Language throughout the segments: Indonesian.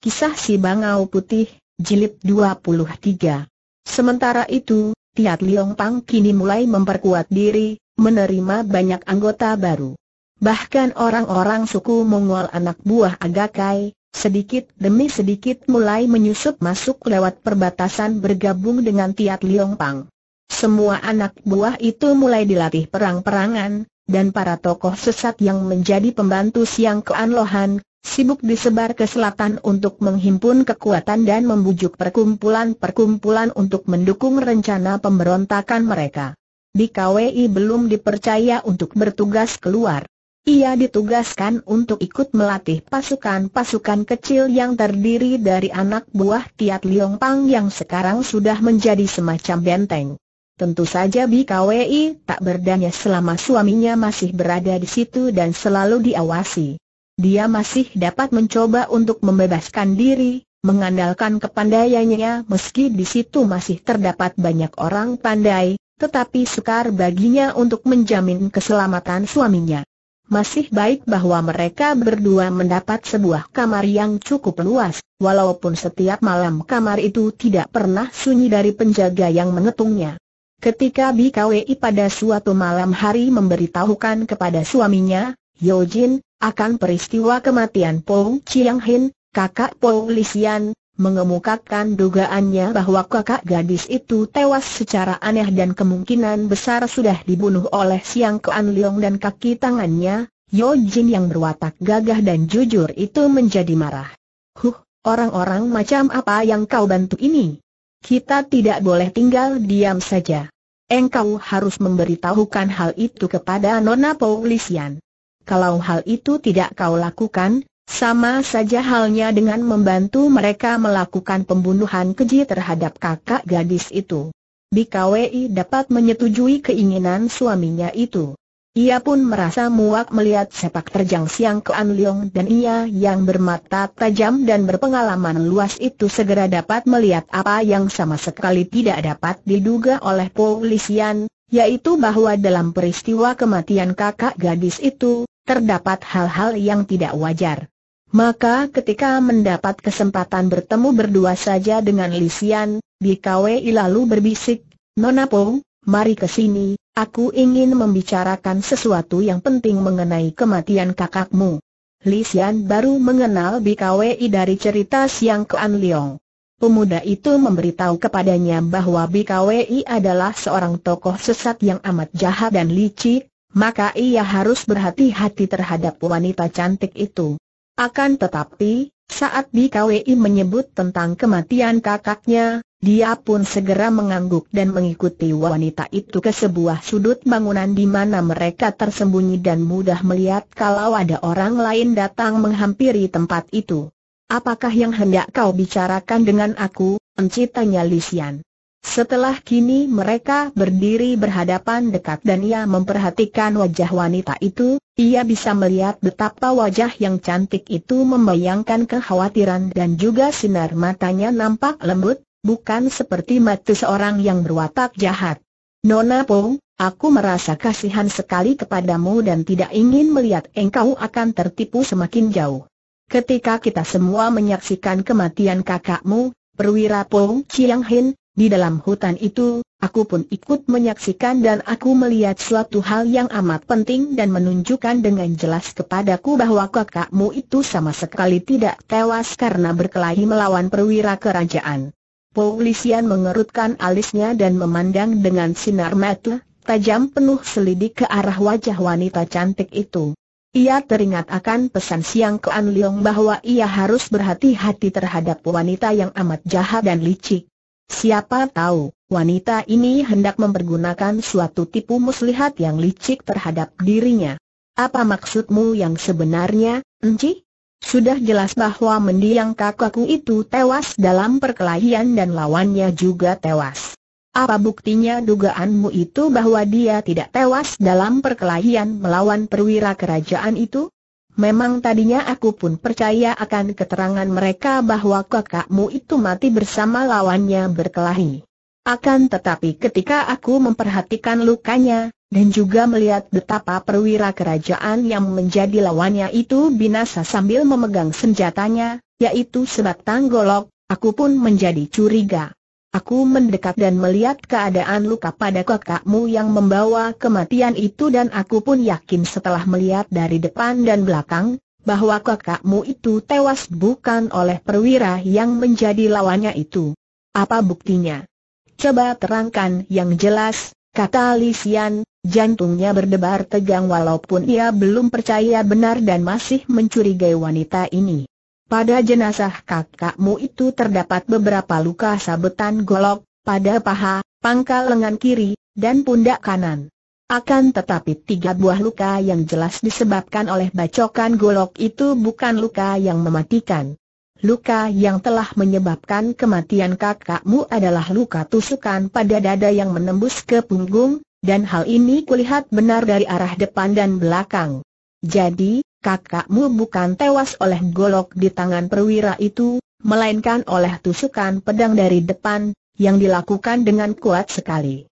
Kisah Si Bangau Putih, Jilid 23. Sementara itu, Tiat Liong Pang kini mulai memperkuat diri, menerima banyak anggota baru. Bahkan orang-orang suku Mongol anak buah Agakai, sedikit demi sedikit mulai menyusup masuk lewat perbatasan bergabung dengan Tiat Liong Pang. Semua anak buah itu mulai dilatih perang-perangan, dan para tokoh sesat yang menjadi pembantu Siang Keanlohan, sibuk disebar ke selatan untuk menghimpun kekuatan dan membujuk perkumpulan-perkumpulan untuk mendukung rencana pemberontakan mereka. Di KWI belum dipercaya untuk bertugas keluar. Ia ditugaskan untuk ikut melatih pasukan-pasukan kecil yang terdiri dari anak buah Tiat Liong Pang yang sekarang sudah menjadi semacam benteng. Tentu saja BKWI tak berdaya selama suaminya masih berada di situ dan selalu diawasi. Dia masih dapat mencoba untuk membebaskan diri, mengandalkan kepandaiannya meski di situ masih terdapat banyak orang pandai, tetapi sukar baginya untuk menjamin keselamatan suaminya. Masih baik bahwa mereka berdua mendapat sebuah kamar yang cukup luas, walaupun setiap malam kamar itu tidak pernah sunyi dari penjaga yang mengetungnya. Ketika BKWI pada suatu malam hari memberitahukan kepada suaminya, Yojin, akan peristiwa kematian Pong Chiang Hin, kakak Pou Lisian, mengemukakan dugaannya bahwa kakak gadis itu tewas secara aneh dan kemungkinan besar sudah dibunuh oleh Siang Kuan Leong dan kaki tangannya, Yo Jin yang berwatak gagah dan jujur itu menjadi marah. Huh, orang-orang macam apa yang kau bantu ini? Kita tidak boleh tinggal diam saja. Engkau harus memberitahukan hal itu kepada Nona Paulisian. Kalau hal itu tidak kau lakukan, sama saja halnya dengan membantu mereka melakukan pembunuhan keji terhadap kakak gadis itu. BKWI dapat menyetujui keinginan suaminya itu. Ia pun merasa muak melihat sepak terjang Siang An Leong dan ia yang bermata tajam dan berpengalaman luas itu segera dapat melihat apa yang sama sekali tidak dapat diduga oleh polisian, yaitu bahwa dalam peristiwa kematian kakak gadis itu, terdapat hal-hal yang tidak wajar. Maka ketika mendapat kesempatan bertemu berdua saja dengan Lisian, Bikawei lalu berbisik, Nona Pong, mari ke sini, aku ingin membicarakan sesuatu yang penting mengenai kematian kakakmu. Lisian baru mengenal BKWI dari cerita Siang Kean Leong. Pemuda itu memberitahu kepadanya bahwa BKWI adalah seorang tokoh sesat yang amat jahat dan licik, maka ia harus berhati-hati terhadap wanita cantik itu. Akan tetapi, saat BKWI menyebut tentang kematian kakaknya, dia pun segera mengangguk dan mengikuti wanita itu ke sebuah sudut bangunan di mana mereka tersembunyi dan mudah melihat kalau ada orang lain datang menghampiri tempat itu. Apakah yang hendak kau bicarakan dengan aku, Enci tanya Lisian. Setelah kini mereka berdiri berhadapan dekat dan ia memperhatikan wajah wanita itu, ia bisa melihat betapa wajah yang cantik itu membayangkan kekhawatiran dan juga sinar matanya nampak lembut, bukan seperti mata seorang yang berwatak jahat. Nona Pong, Aku merasa kasihan sekali kepadamu dan tidak ingin melihat engkau akan tertipu semakin jauh. Ketika kita semua menyaksikan kematian kakakmu, perwira Pong Chiang Hin, di dalam hutan itu, aku pun ikut menyaksikan dan aku melihat suatu hal yang amat penting dan menunjukkan dengan jelas kepadaku bahwa kakakmu itu sama sekali tidak tewas karena berkelahi melawan perwira kerajaan. Polisian mengerutkan alisnya dan memandang dengan sinar mata tajam penuh selidik ke arah wajah wanita cantik itu. Ia teringat akan pesan siang ke An Leong bahwa ia harus berhati-hati terhadap wanita yang amat jahat dan licik. Siapa tahu, wanita ini hendak mempergunakan suatu tipu muslihat yang licik terhadap dirinya. Apa maksudmu yang sebenarnya, Enci? Sudah jelas bahwa mendiang kakakku itu tewas dalam perkelahian dan lawannya juga tewas. Apa buktinya dugaanmu itu bahwa dia tidak tewas dalam perkelahian melawan perwira kerajaan itu? Memang tadinya aku pun percaya akan keterangan mereka bahwa kakakmu itu mati bersama lawannya berkelahi. Akan tetapi ketika aku memperhatikan lukanya, dan juga melihat betapa perwira kerajaan yang menjadi lawannya itu binasa sambil memegang senjatanya, yaitu sebatang golok, aku pun menjadi curiga. Aku mendekat dan melihat keadaan luka pada kakakmu yang membawa kematian itu dan aku pun yakin setelah melihat dari depan dan belakang, bahwa kakakmu itu tewas bukan oleh perwira yang menjadi lawannya itu. Apa buktinya? Coba terangkan yang jelas, kata Lisian, jantungnya berdebar tegang walaupun ia belum percaya benar dan masih mencurigai wanita ini. Pada jenazah kakakmu itu terdapat beberapa luka sabetan golok, pada paha, pangkal lengan kiri, dan pundak kanan. Akan tetapi tiga buah luka yang jelas disebabkan oleh bacokan golok itu bukan luka yang mematikan. Luka yang telah menyebabkan kematian kakakmu adalah luka tusukan pada dada yang menembus ke punggung, dan hal ini kulihat benar dari arah depan dan belakang. Jadi, kakakmu bukan tewas oleh golok di tangan perwira itu, melainkan oleh tusukan pedang dari depan, yang dilakukan dengan kuat sekali.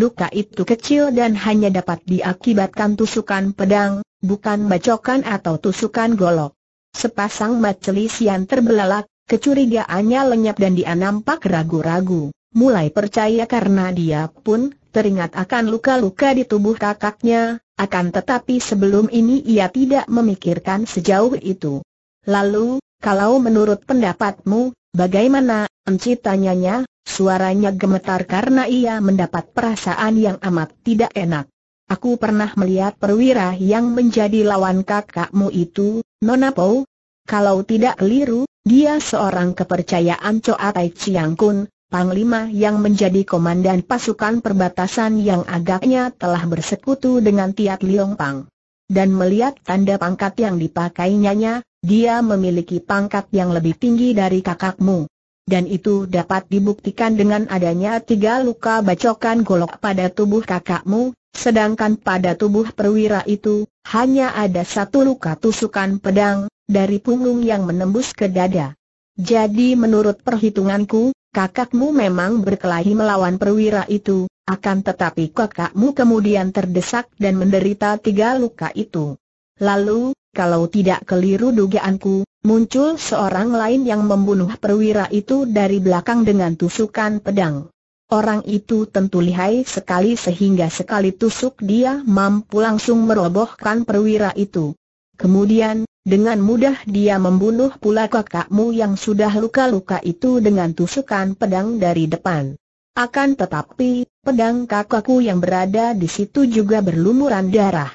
Luka itu kecil dan hanya dapat diakibatkan tusukan pedang, bukan bacokan atau tusukan golok. Sepasang macelis yang terbelalak, kecurigaannya lenyap dan dia nampak ragu-ragu. Mulai percaya karena dia pun teringat akan luka-luka di tubuh kakaknya, akan tetapi sebelum ini ia tidak memikirkan sejauh itu. Lalu, kalau menurut pendapatmu, bagaimana, Enci tanyanya, suaranya gemetar karena ia mendapat perasaan yang amat tidak enak. Aku pernah melihat perwira yang menjadi lawan kakakmu itu, Nona po. Kalau tidak keliru, dia seorang kepercayaan Coatai Chiang Kun, Panglima yang menjadi komandan pasukan perbatasan yang agaknya telah bersekutu dengan Tiat Liong Pang. Dan melihat tanda pangkat yang dipakainya, dia memiliki pangkat yang lebih tinggi dari kakakmu. Dan itu dapat dibuktikan dengan adanya tiga luka bacokan golok pada tubuh kakakmu, sedangkan pada tubuh perwira itu, hanya ada satu luka tusukan pedang, dari punggung yang menembus ke dada. Jadi menurut perhitunganku, kakakmu memang berkelahi melawan perwira itu, akan tetapi kakakmu kemudian terdesak dan menderita tiga luka itu. Lalu, kalau tidak keliru dugaanku, muncul seorang lain yang membunuh perwira itu dari belakang dengan tusukan pedang. Orang itu tentu lihai sekali sehingga sekali tusuk dia mampu langsung merobohkan perwira itu. Kemudian, dengan mudah dia membunuh pula kakakmu yang sudah luka-luka itu dengan tusukan pedang dari depan. Akan tetapi, pedang kakakku yang berada di situ juga berlumuran darah.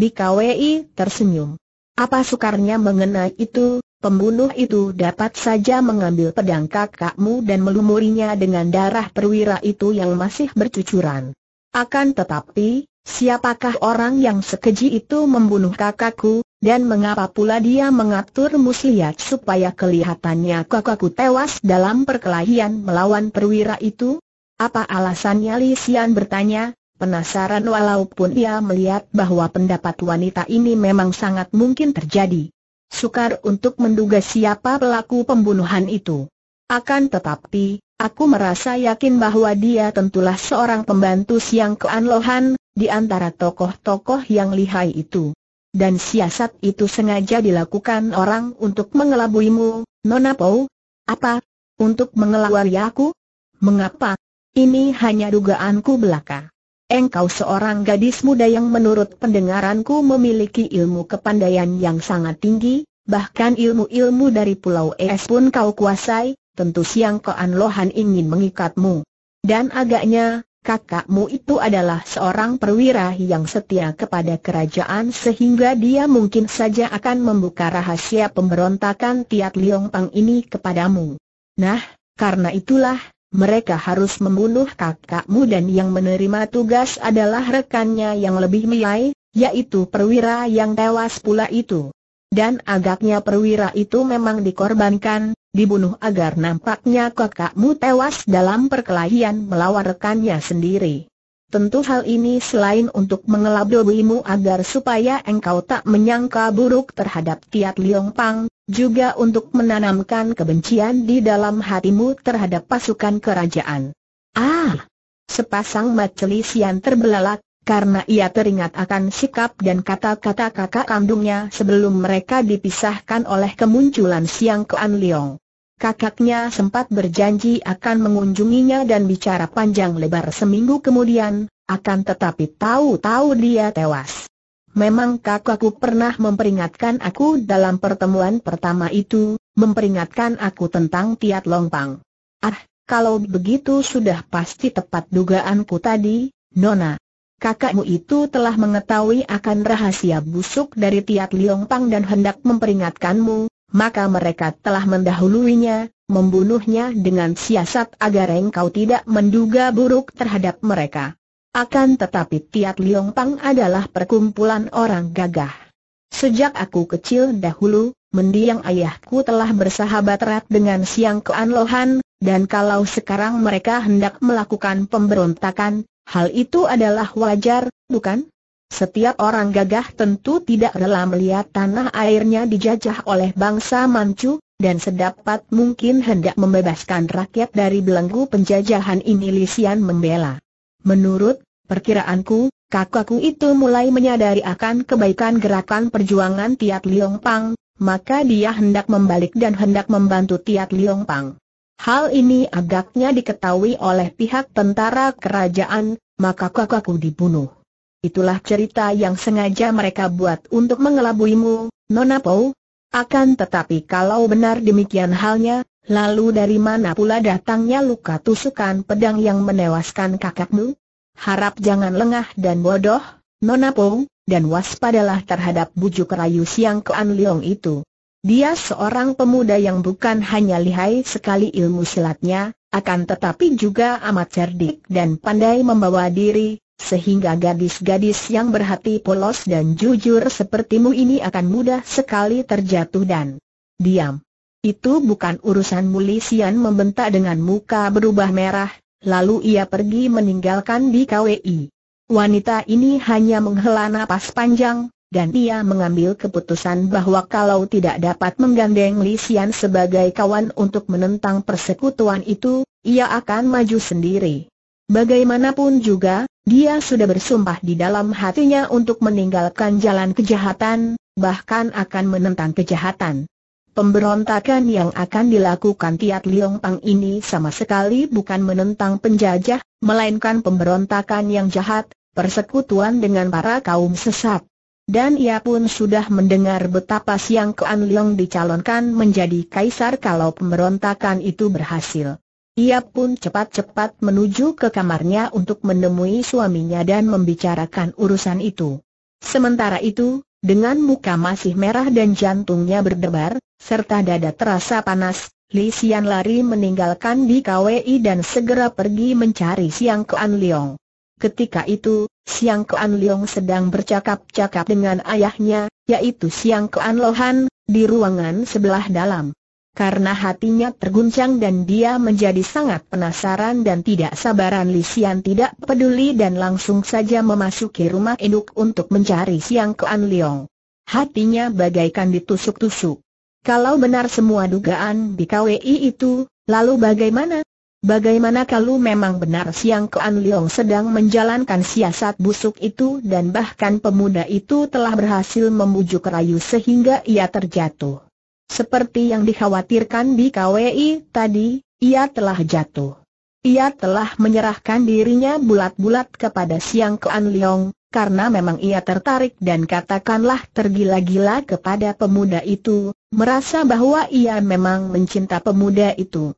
Bikawi tersenyum. Apa sukarnya mengenai itu, pembunuh itu dapat saja mengambil pedang kakakmu dan melumurinya dengan darah perwira itu yang masih bercucuran. Akan tetapi, siapakah orang yang sekeji itu membunuh kakakku, dan mengapa pula dia mengatur muslihat supaya kelihatannya kakakku tewas dalam perkelahian melawan perwira itu? Apa alasannya Li Xian bertanya, penasaran walaupun ia melihat bahwa pendapat wanita ini memang sangat mungkin terjadi. Sukar untuk menduga siapa pelaku pembunuhan itu. Akan tetapi, aku merasa yakin bahwa dia tentulah seorang pembantu Siang keanlohan Lohan, di antara tokoh-tokoh yang lihai itu dan siasat itu sengaja dilakukan orang untuk mengelabuimu, Nona Pou? Apa? Untuk mengelabui aku? Mengapa? Ini hanya dugaanku belaka. Engkau seorang gadis muda yang menurut pendengaranku memiliki ilmu kepandaian yang sangat tinggi, bahkan ilmu-ilmu dari Pulau Es pun kau kuasai, tentu Siang Koan Lohan ingin mengikatmu. Dan agaknya, kakakmu itu adalah seorang perwira yang setia kepada kerajaan sehingga dia mungkin saja akan membuka rahasia pemberontakan Tiat Liong Pang ini kepadamu. Nah, karena itulah, mereka harus membunuh kakakmu dan yang menerima tugas adalah rekannya yang lebih milai, yaitu perwira yang tewas pula itu. Dan agaknya perwira itu memang dikorbankan, dibunuh agar nampaknya kakakmu tewas dalam perkelahian melawan rekannya sendiri. Tentu hal ini selain untuk mengelaburimu agar supaya engkau tak menyangka buruk terhadap Tiat Liong Pang, juga untuk menanamkan kebencian di dalam hatimu terhadap pasukan kerajaan. Ah! Sepasang maceli yang terbelalak, karena ia teringat akan sikap dan kata-kata kakak kandungnya sebelum mereka dipisahkan oleh kemunculan Siang Kuan Liong. Kakaknya sempat berjanji akan mengunjunginya dan bicara panjang lebar seminggu kemudian, akan tetapi tahu-tahu dia tewas. Memang kakakku pernah memperingatkan aku dalam pertemuan pertama itu, memperingatkan aku tentang Tiat Longpang. Ah, kalau begitu sudah pasti tepat dugaanku tadi, Nona kakakmu itu telah mengetahui akan rahasia busuk dari Tiat Liong Pang dan hendak memperingatkanmu, maka mereka telah mendahuluinya, membunuhnya dengan siasat agar engkau tidak menduga buruk terhadap mereka. Akan tetapi Tiat Liong Pang adalah perkumpulan orang gagah. Sejak aku kecil dahulu, mendiang ayahku telah bersahabat erat dengan Siang Kean Lohan, dan kalau sekarang mereka hendak melakukan pemberontakan, Hal itu adalah wajar, bukan? Setiap orang gagah tentu tidak rela melihat tanah airnya dijajah oleh bangsa Manchu, dan sedapat mungkin hendak membebaskan rakyat dari belenggu penjajahan ini Lisian membela. Menurut perkiraanku, kakakku itu mulai menyadari akan kebaikan gerakan perjuangan Tiat Liong Pang, maka dia hendak membalik dan hendak membantu Tiat Liong Pang. Hal ini agaknya diketahui oleh pihak tentara kerajaan, maka kakakku dibunuh. Itulah cerita yang sengaja mereka buat untuk mengelabuimu, Nona Po. Akan tetapi kalau benar demikian halnya, lalu dari mana pula datangnya luka tusukan pedang yang menewaskan kakakmu? Harap jangan lengah dan bodoh, Nona Po, dan waspadalah terhadap bujuk rayu siang Kean Leong itu. Dia seorang pemuda yang bukan hanya lihai sekali ilmu silatnya, akan tetapi juga amat cerdik dan pandai membawa diri, sehingga gadis-gadis yang berhati polos dan jujur sepertimu ini akan mudah sekali terjatuh dan diam. Itu bukan urusan mulisian membentak dengan muka berubah merah, lalu ia pergi meninggalkan di KWI. Wanita ini hanya menghela napas panjang, dan dia mengambil keputusan bahwa kalau tidak dapat menggandeng Li Xian sebagai kawan untuk menentang persekutuan itu, ia akan maju sendiri. Bagaimanapun juga, dia sudah bersumpah di dalam hatinya untuk meninggalkan jalan kejahatan, bahkan akan menentang kejahatan. Pemberontakan yang akan dilakukan Tiat Liong Pang ini sama sekali bukan menentang penjajah, melainkan pemberontakan yang jahat, persekutuan dengan para kaum sesat dan ia pun sudah mendengar betapa Siang Kuan Leong dicalonkan menjadi kaisar kalau pemberontakan itu berhasil. Ia pun cepat-cepat menuju ke kamarnya untuk menemui suaminya dan membicarakan urusan itu. Sementara itu, dengan muka masih merah dan jantungnya berdebar, serta dada terasa panas, Li Xian lari meninggalkan di KWI dan segera pergi mencari Siang Kuan Leong. Ketika itu, Siang Kean Leong sedang bercakap-cakap dengan ayahnya, yaitu Siang Kean Lohan, di ruangan sebelah dalam. Karena hatinya terguncang dan dia menjadi sangat penasaran dan tidak sabaran Li Xian tidak peduli dan langsung saja memasuki rumah induk untuk mencari Siang Kean Leong. Hatinya bagaikan ditusuk-tusuk. Kalau benar semua dugaan di KWI itu, lalu bagaimana Bagaimana kalau memang benar Siang Kuan Leong sedang menjalankan siasat busuk itu dan bahkan pemuda itu telah berhasil membujuk rayu sehingga ia terjatuh. Seperti yang dikhawatirkan di KWI tadi, ia telah jatuh. Ia telah menyerahkan dirinya bulat-bulat kepada Siang Kuan Leong, karena memang ia tertarik dan katakanlah tergila-gila kepada pemuda itu, merasa bahwa ia memang mencinta pemuda itu.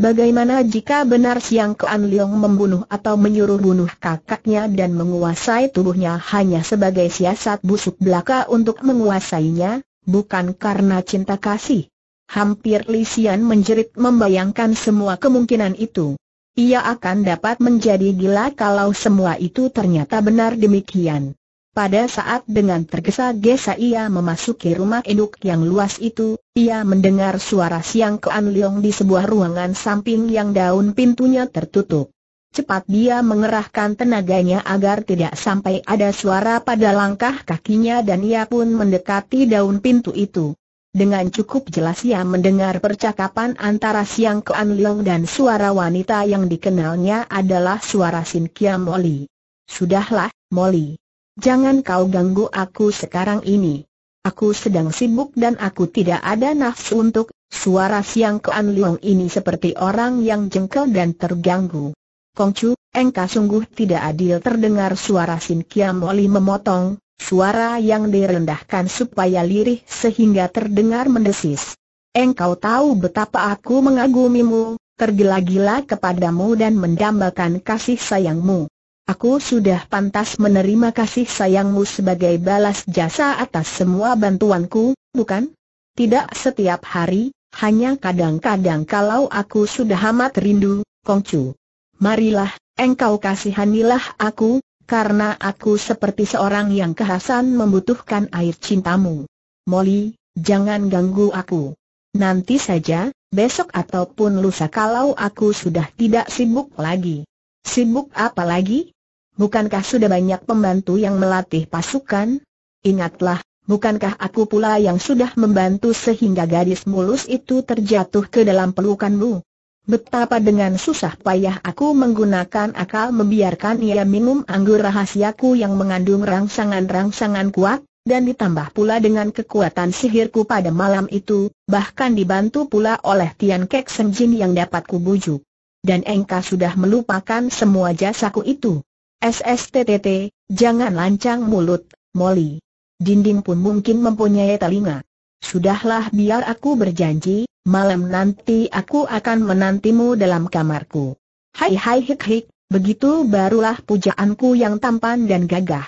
Bagaimana jika benar Siang Kuan Liang membunuh atau menyuruh bunuh kakaknya dan menguasai tubuhnya hanya sebagai siasat busuk belaka untuk menguasainya, bukan karena cinta kasih? Hampir Xian menjerit membayangkan semua kemungkinan itu. Ia akan dapat menjadi gila kalau semua itu ternyata benar demikian. Pada saat dengan tergesa-gesa ia memasuki rumah induk yang luas itu, ia mendengar suara siang Kean Leong di sebuah ruangan samping yang daun pintunya tertutup. Cepat dia mengerahkan tenaganya agar tidak sampai ada suara pada langkah kakinya dan ia pun mendekati daun pintu itu. Dengan cukup jelas ia mendengar percakapan antara Siang Kean Leong dan suara wanita yang dikenalnya adalah suara Sin Kiam Molly. Sudahlah, Molly. Jangan kau ganggu aku sekarang ini. Aku sedang sibuk dan aku tidak ada nafsu untuk Suara siang An Liang ini seperti orang yang jengkel dan terganggu. Kongcu, engkau sungguh tidak adil terdengar suara Sin Kiam Oli memotong, suara yang direndahkan supaya lirih sehingga terdengar mendesis. Engkau tahu betapa aku mengagumimu, tergila-gila kepadamu dan mendambakan kasih sayangmu. Aku sudah pantas menerima kasih sayangmu sebagai balas jasa atas semua bantuanku, bukan? Tidak setiap hari, hanya kadang-kadang kalau aku sudah amat rindu, Kongcu. Marilah, engkau kasihanilah aku, karena aku seperti seorang yang kehasan membutuhkan air cintamu. Molly, jangan ganggu aku. Nanti saja, besok ataupun lusa kalau aku sudah tidak sibuk lagi. Sibuk apa lagi? bukankah sudah banyak pembantu yang melatih pasukan? Ingatlah, bukankah aku pula yang sudah membantu sehingga gadis mulus itu terjatuh ke dalam pelukanmu? Betapa dengan susah payah aku menggunakan akal membiarkan ia minum anggur rahasiaku yang mengandung rangsangan-rangsangan kuat, dan ditambah pula dengan kekuatan sihirku pada malam itu, bahkan dibantu pula oleh Tian Kek Senjin yang dapat kubujuk. Dan engkau sudah melupakan semua jasaku itu. SSTTT, jangan lancang mulut, Molly. Dinding pun mungkin mempunyai telinga. Sudahlah biar aku berjanji, malam nanti aku akan menantimu dalam kamarku. Hai hai hik hik, begitu barulah pujaanku yang tampan dan gagah.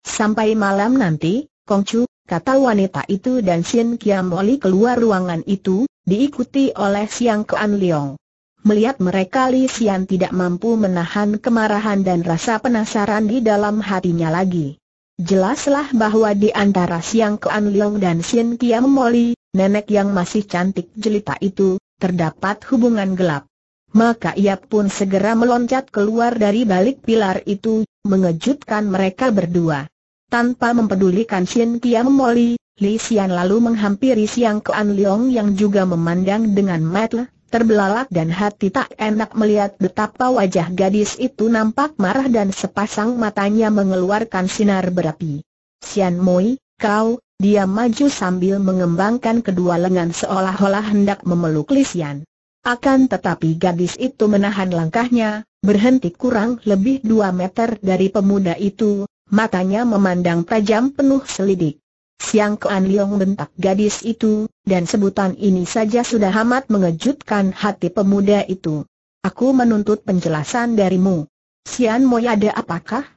Sampai malam nanti, Kongcu, kata wanita itu dan Sien Kiam Molly keluar ruangan itu, diikuti oleh Siang Kuan Leong. Melihat mereka Li Xian tidak mampu menahan kemarahan dan rasa penasaran di dalam hatinya lagi. Jelaslah bahwa di antara Siang Kean Leong dan Xin Kiam Moli, nenek yang masih cantik jelita itu, terdapat hubungan gelap. Maka ia pun segera meloncat keluar dari balik pilar itu, mengejutkan mereka berdua. Tanpa mempedulikan Xin Kiam Moli, Li Xian lalu menghampiri Siang Kean Leong yang juga memandang dengan mata terbelalak dan hati tak enak melihat betapa wajah gadis itu nampak marah dan sepasang matanya mengeluarkan sinar berapi. Sian Moi, kau, dia maju sambil mengembangkan kedua lengan seolah-olah hendak memeluk Lisian. Akan tetapi gadis itu menahan langkahnya, berhenti kurang lebih dua meter dari pemuda itu, matanya memandang tajam penuh selidik. Siang Kuan Leong bentak gadis itu, dan sebutan ini saja sudah amat mengejutkan hati pemuda itu. Aku menuntut penjelasan darimu. Sian Moy ada apakah?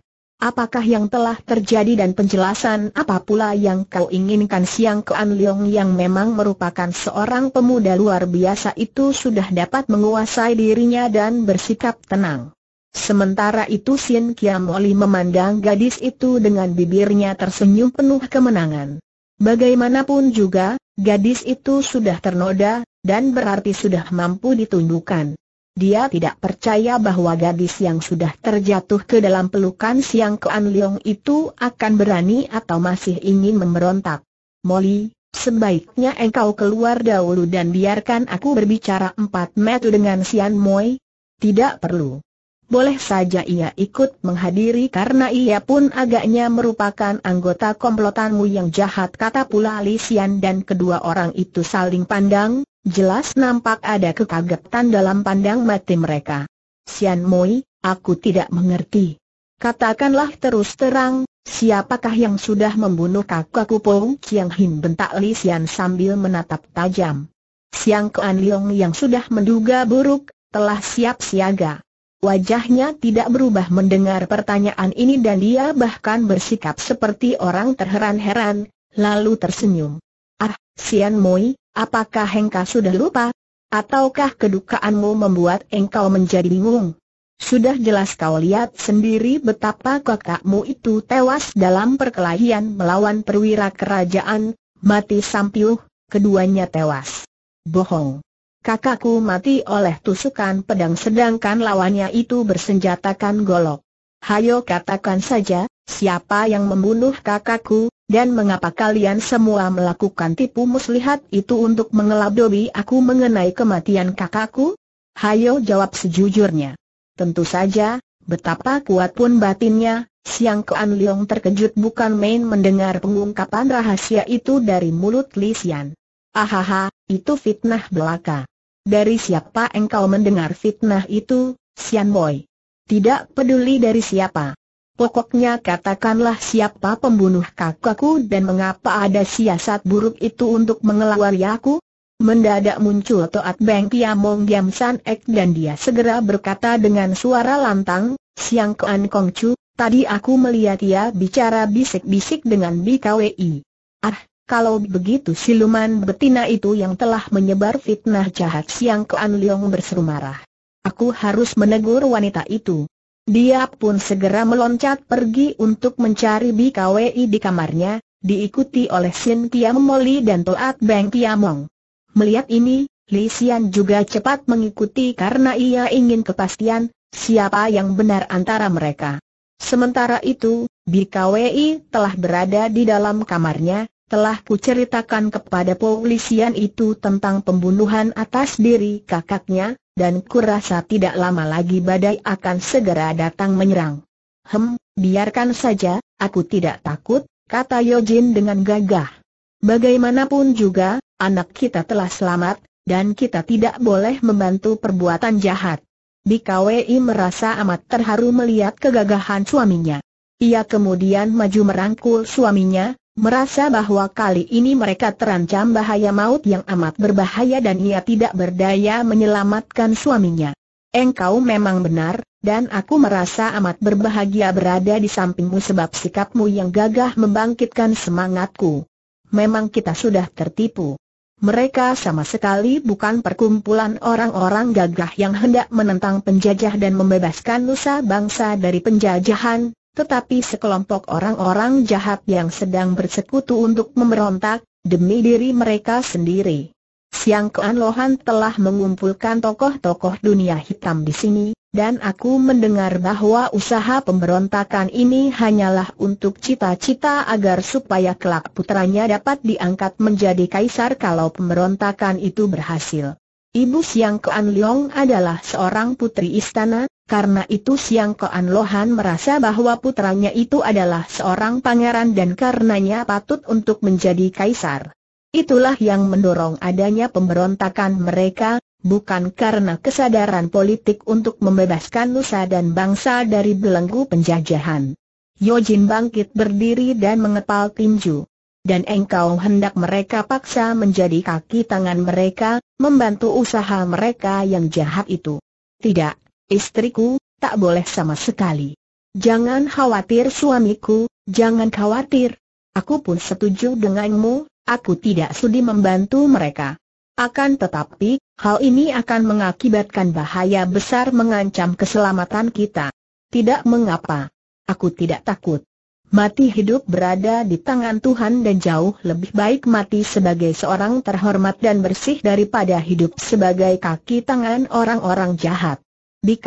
Apakah yang telah terjadi dan penjelasan apa pula yang kau inginkan Siang An Leong yang memang merupakan seorang pemuda luar biasa itu sudah dapat menguasai dirinya dan bersikap tenang. Sementara itu Sin Kiam Oli memandang gadis itu dengan bibirnya tersenyum penuh kemenangan. Bagaimanapun juga, gadis itu sudah ternoda, dan berarti sudah mampu ditundukkan. Dia tidak percaya bahwa gadis yang sudah terjatuh ke dalam pelukan Siang Kuan Leong itu akan berani atau masih ingin memberontak. Molly, sebaiknya engkau keluar dahulu dan biarkan aku berbicara empat metu dengan Sian Moi. Tidak perlu boleh saja ia ikut menghadiri karena ia pun agaknya merupakan anggota komplotanmu yang jahat kata pula Lisian dan kedua orang itu saling pandang, jelas nampak ada kekagetan dalam pandang mati mereka. Sian Moi, aku tidak mengerti. Katakanlah terus terang, siapakah yang sudah membunuh kakakku Pong Chiang Hin bentak Lisian sambil menatap tajam. Siang Kean Leong yang sudah menduga buruk, telah siap siaga. Wajahnya tidak berubah mendengar pertanyaan ini dan dia bahkan bersikap seperti orang terheran-heran, lalu tersenyum. Ah, Sian Moi, apakah engkau sudah lupa? Ataukah kedukaanmu membuat engkau menjadi bingung? Sudah jelas kau lihat sendiri betapa kakakmu itu tewas dalam perkelahian melawan perwira kerajaan, mati sampiuh, keduanya tewas. Bohong kakakku mati oleh tusukan pedang sedangkan lawannya itu bersenjatakan golok. Hayo katakan saja, siapa yang membunuh kakakku, dan mengapa kalian semua melakukan tipu muslihat itu untuk mengelabui aku mengenai kematian kakakku? Hayo jawab sejujurnya. Tentu saja, betapa kuat pun batinnya, Siang Kuan Leong terkejut bukan main mendengar pengungkapan rahasia itu dari mulut Xian. Ahaha, itu fitnah belaka. Dari siapa engkau mendengar fitnah itu, Sian Boy? Tidak peduli dari siapa. Pokoknya katakanlah siapa pembunuh kakakku dan mengapa ada siasat buruk itu untuk mengelawari aku? Mendadak muncul Toat Beng Kiamong Giam San Ek dan dia segera berkata dengan suara lantang, Siang Kuan Kong Chu, tadi aku melihat ia bicara bisik-bisik dengan BKWI. Ah, kalau begitu siluman betina itu yang telah menyebar fitnah jahat siang ke An Leong berseru marah. Aku harus menegur wanita itu. Dia pun segera meloncat pergi untuk mencari BKWI di kamarnya, diikuti oleh Sin Kiam Moli dan Toat Beng Mong. Melihat ini, Li Xian juga cepat mengikuti karena ia ingin kepastian, siapa yang benar antara mereka. Sementara itu, BKWI telah berada di dalam kamarnya, telah kuceritakan kepada polisian itu tentang pembunuhan atas diri kakaknya, dan kurasa tidak lama lagi badai akan segera datang menyerang. Hem, biarkan saja, aku tidak takut, kata Yojin dengan gagah. Bagaimanapun juga, anak kita telah selamat, dan kita tidak boleh membantu perbuatan jahat. Bikwi merasa amat terharu melihat kegagahan suaminya. Ia kemudian maju merangkul suaminya, Merasa bahwa kali ini mereka terancam bahaya maut yang amat berbahaya dan ia tidak berdaya menyelamatkan suaminya. Engkau memang benar, dan aku merasa amat berbahagia berada di sampingmu sebab sikapmu yang gagah membangkitkan semangatku. Memang kita sudah tertipu. Mereka sama sekali bukan perkumpulan orang-orang gagah yang hendak menentang penjajah dan membebaskan nusa bangsa dari penjajahan, tetapi sekelompok orang-orang jahat yang sedang bersekutu untuk memberontak, demi diri mereka sendiri. Siang Kean Lohan telah mengumpulkan tokoh-tokoh dunia hitam di sini, dan aku mendengar bahwa usaha pemberontakan ini hanyalah untuk cita-cita agar supaya kelak putranya dapat diangkat menjadi kaisar kalau pemberontakan itu berhasil. Ibu Siang Kean Leong adalah seorang putri istana, karena itu Siang Koan Lohan merasa bahwa putranya itu adalah seorang pangeran dan karenanya patut untuk menjadi kaisar. Itulah yang mendorong adanya pemberontakan mereka, bukan karena kesadaran politik untuk membebaskan nusa dan bangsa dari belenggu penjajahan. Yojin bangkit berdiri dan mengepal tinju. Dan engkau hendak mereka paksa menjadi kaki tangan mereka, membantu usaha mereka yang jahat itu. Tidak, Istriku, tak boleh sama sekali. Jangan khawatir suamiku, jangan khawatir. Aku pun setuju denganmu, aku tidak sudi membantu mereka. Akan tetapi, hal ini akan mengakibatkan bahaya besar mengancam keselamatan kita. Tidak mengapa. Aku tidak takut. Mati hidup berada di tangan Tuhan dan jauh lebih baik mati sebagai seorang terhormat dan bersih daripada hidup sebagai kaki tangan orang-orang jahat. Di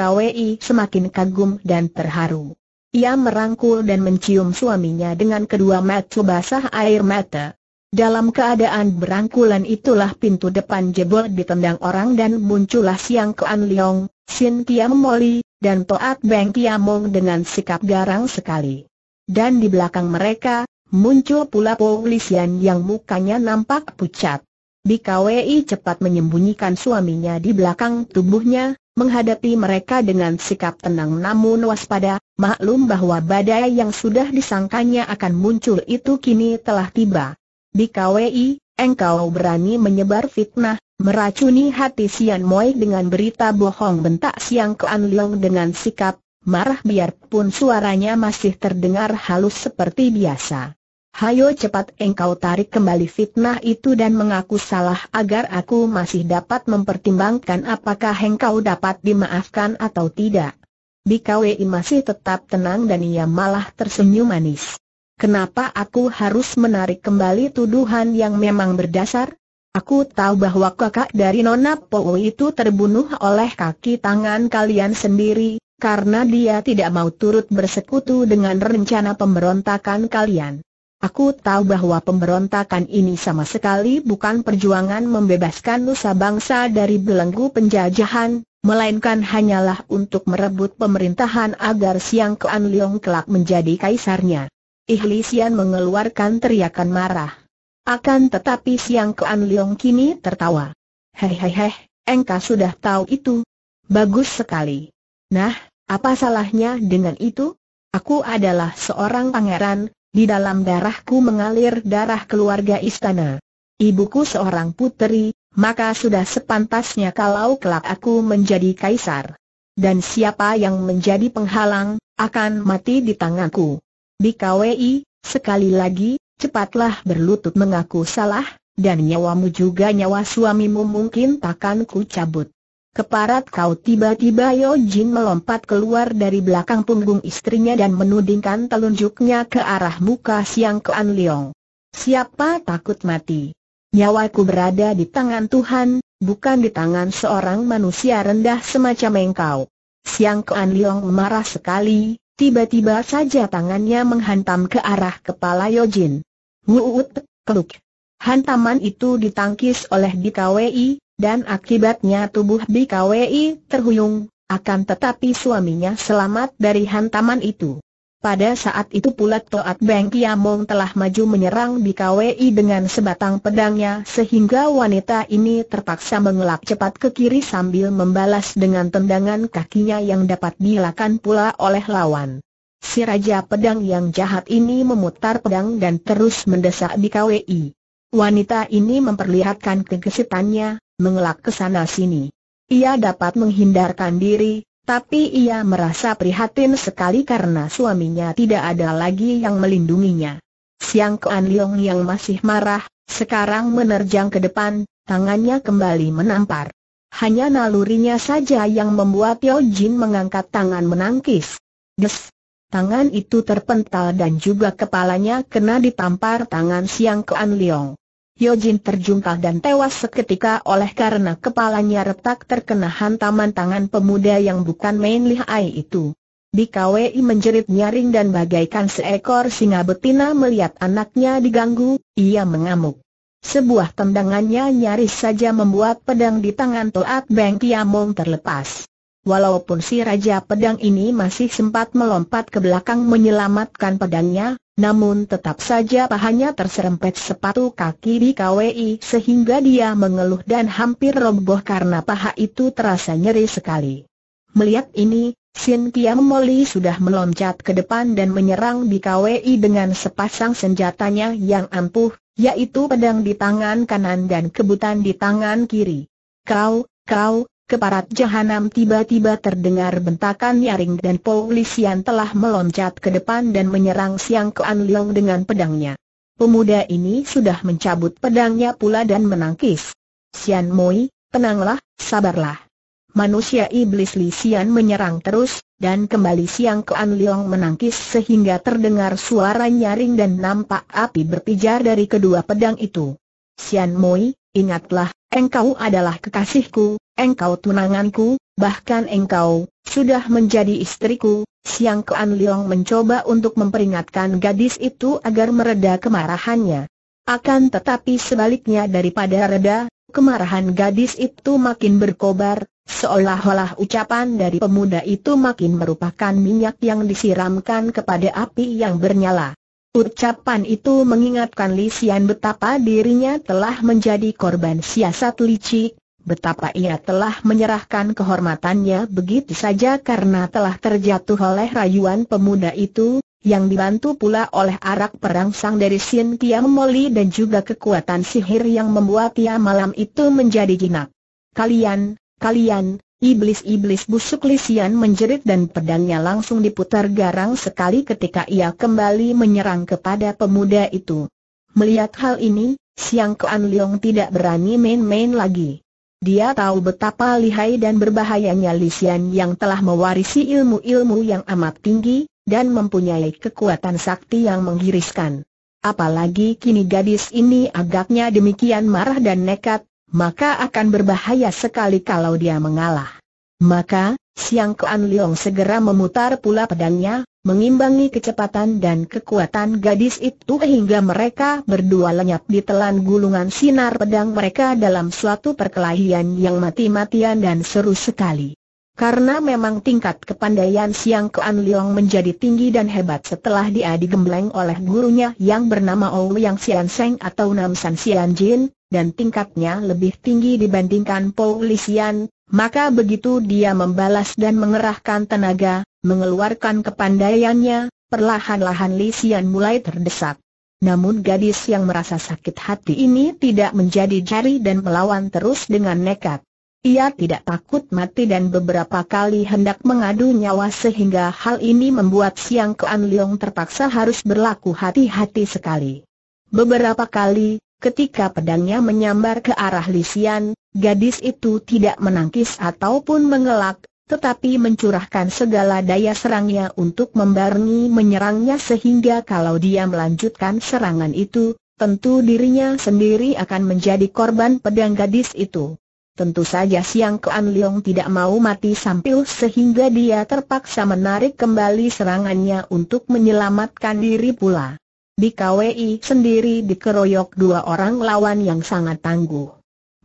semakin kagum dan terharu. Ia merangkul dan mencium suaminya dengan kedua mata basah air mata. Dalam keadaan berangkulan itulah pintu depan jebol ditendang orang dan muncullah Siang Kean Leong, Sin Kiam Moli, dan Toat Beng Kiamong dengan sikap garang sekali. Dan di belakang mereka, muncul pula polisian yang mukanya nampak pucat. BKWI cepat menyembunyikan suaminya di belakang tubuhnya, menghadapi mereka dengan sikap tenang namun waspada, maklum bahwa badai yang sudah disangkanya akan muncul itu kini telah tiba. Di KWI, engkau berani menyebar fitnah, meracuni hati Sian Moi dengan berita bohong bentak Siang Kuan Leong dengan sikap marah biarpun suaranya masih terdengar halus seperti biasa. Hayo cepat engkau tarik kembali fitnah itu dan mengaku salah agar aku masih dapat mempertimbangkan apakah engkau dapat dimaafkan atau tidak. Bikawei masih tetap tenang dan ia malah tersenyum manis. Kenapa aku harus menarik kembali tuduhan yang memang berdasar? Aku tahu bahwa kakak dari Nona Powo itu terbunuh oleh kaki tangan kalian sendiri, karena dia tidak mau turut bersekutu dengan rencana pemberontakan kalian. Aku tahu bahwa pemberontakan ini sama sekali bukan perjuangan membebaskan nusa bangsa dari belenggu penjajahan, melainkan hanyalah untuk merebut pemerintahan agar Siang Kean Leong kelak menjadi kaisarnya. Ihlisian mengeluarkan teriakan marah. Akan tetapi Siang Kean Leong kini tertawa. Hehehe, engkau sudah tahu itu. Bagus sekali. Nah, apa salahnya dengan itu? Aku adalah seorang pangeran, di dalam darahku mengalir darah keluarga istana. Ibuku seorang putri, maka sudah sepantasnya kalau kelak aku menjadi kaisar. Dan siapa yang menjadi penghalang, akan mati di tanganku. Di KWI, sekali lagi, cepatlah berlutut mengaku salah, dan nyawamu juga nyawa suamimu mungkin takkan ku cabut. Keparat kau tiba-tiba Yo Jin melompat keluar dari belakang punggung istrinya dan menudingkan telunjuknya ke arah muka Siang An Leong. Siapa takut mati? Nyawaku berada di tangan Tuhan, bukan di tangan seorang manusia rendah semacam engkau. Siang An Leong marah sekali, tiba-tiba saja tangannya menghantam ke arah kepala Yo Jin. Wuut, keluk. Hantaman itu ditangkis oleh DKWI, dan akibatnya tubuh BKWI terhuyung, akan tetapi suaminya selamat dari hantaman itu. Pada saat itu pula Toat Beng Kiamong telah maju menyerang BKWI dengan sebatang pedangnya sehingga wanita ini terpaksa mengelak cepat ke kiri sambil membalas dengan tendangan kakinya yang dapat dilakukan pula oleh lawan. Si Raja Pedang yang jahat ini memutar pedang dan terus mendesak BKWI. Wanita ini memperlihatkan kegesitannya, mengelak ke sana sini. Ia dapat menghindarkan diri, tapi ia merasa prihatin sekali karena suaminya tidak ada lagi yang melindunginya. Siang Kuan Liong yang masih marah, sekarang menerjang ke depan, tangannya kembali menampar. Hanya nalurinya saja yang membuat Yao Jin mengangkat tangan menangkis. Des! Tangan itu terpental dan juga kepalanya kena ditampar tangan Siang Kuan Liong. Yojin terjungkal dan tewas seketika oleh karena kepalanya retak terkena hantaman tangan pemuda yang bukan main lihai itu. Di KWI menjerit nyaring dan bagaikan seekor singa betina melihat anaknya diganggu, ia mengamuk. Sebuah tendangannya nyaris saja membuat pedang di tangan Toat Beng Tiamong terlepas. Walaupun si Raja Pedang ini masih sempat melompat ke belakang menyelamatkan pedangnya, namun tetap saja pahanya terserempet sepatu kaki di KWI sehingga dia mengeluh dan hampir roboh karena paha itu terasa nyeri sekali. Melihat ini, Sin Kiam Moli sudah meloncat ke depan dan menyerang di KWI dengan sepasang senjatanya yang ampuh, yaitu pedang di tangan kanan dan kebutan di tangan kiri. Kau, kau, keparat jahanam tiba-tiba terdengar bentakan nyaring dan polisian telah meloncat ke depan dan menyerang Siang Kuan Liong dengan pedangnya. Pemuda ini sudah mencabut pedangnya pula dan menangkis. Sian Moi, tenanglah, sabarlah. Manusia iblis Li Sian menyerang terus, dan kembali Siang Kuan Liong menangkis sehingga terdengar suara nyaring dan nampak api berpijar dari kedua pedang itu. Sian Moi, ingatlah, engkau adalah kekasihku, engkau tunanganku, bahkan engkau, sudah menjadi istriku, Siang Kean Leong mencoba untuk memperingatkan gadis itu agar mereda kemarahannya. Akan tetapi sebaliknya daripada reda, kemarahan gadis itu makin berkobar, seolah-olah ucapan dari pemuda itu makin merupakan minyak yang disiramkan kepada api yang bernyala. Ucapan itu mengingatkan Li Xian betapa dirinya telah menjadi korban siasat licik, betapa ia telah menyerahkan kehormatannya begitu saja karena telah terjatuh oleh rayuan pemuda itu, yang dibantu pula oleh arak perangsang dari Sin Kiam Moli dan juga kekuatan sihir yang membuat ia malam itu menjadi jinak. Kalian, kalian, iblis-iblis busuk Lisian menjerit dan pedangnya langsung diputar garang sekali ketika ia kembali menyerang kepada pemuda itu. Melihat hal ini, Siang Kuan Leong tidak berani main-main lagi. Dia tahu betapa lihai dan berbahayanya Lisian yang telah mewarisi ilmu-ilmu yang amat tinggi, dan mempunyai kekuatan sakti yang menggiriskan. Apalagi kini gadis ini agaknya demikian marah dan nekat, maka akan berbahaya sekali kalau dia mengalah. Maka, Siang Kuan Leong segera memutar pula pedangnya, mengimbangi kecepatan dan kekuatan gadis itu hingga mereka berdua lenyap di telan gulungan sinar pedang mereka dalam suatu perkelahian yang mati-matian dan seru sekali. Karena memang tingkat kepandaian Siang Kuan Leong menjadi tinggi dan hebat setelah dia digembleng oleh gurunya yang bernama Ouyang Sian Seng atau Nam San Sian Jin, dan tingkatnya lebih tinggi dibandingkan Paulisian, maka begitu dia membalas dan mengerahkan tenaga, mengeluarkan kepandaiannya, perlahan-lahan Li mulai terdesak. Namun gadis yang merasa sakit hati ini tidak menjadi jari dan melawan terus dengan nekat. Ia tidak takut mati dan beberapa kali hendak mengadu nyawa sehingga hal ini membuat Siang Kean Leong terpaksa harus berlaku hati-hati sekali. Beberapa kali, ketika pedangnya menyambar ke arah Lisian, Gadis itu tidak menangkis ataupun mengelak, tetapi mencurahkan segala daya serangnya untuk membarengi menyerangnya sehingga kalau dia melanjutkan serangan itu, tentu dirinya sendiri akan menjadi korban pedang gadis itu. Tentu saja Siang Kuan Leong tidak mau mati sambil sehingga dia terpaksa menarik kembali serangannya untuk menyelamatkan diri pula. Di KWI sendiri dikeroyok dua orang lawan yang sangat tangguh.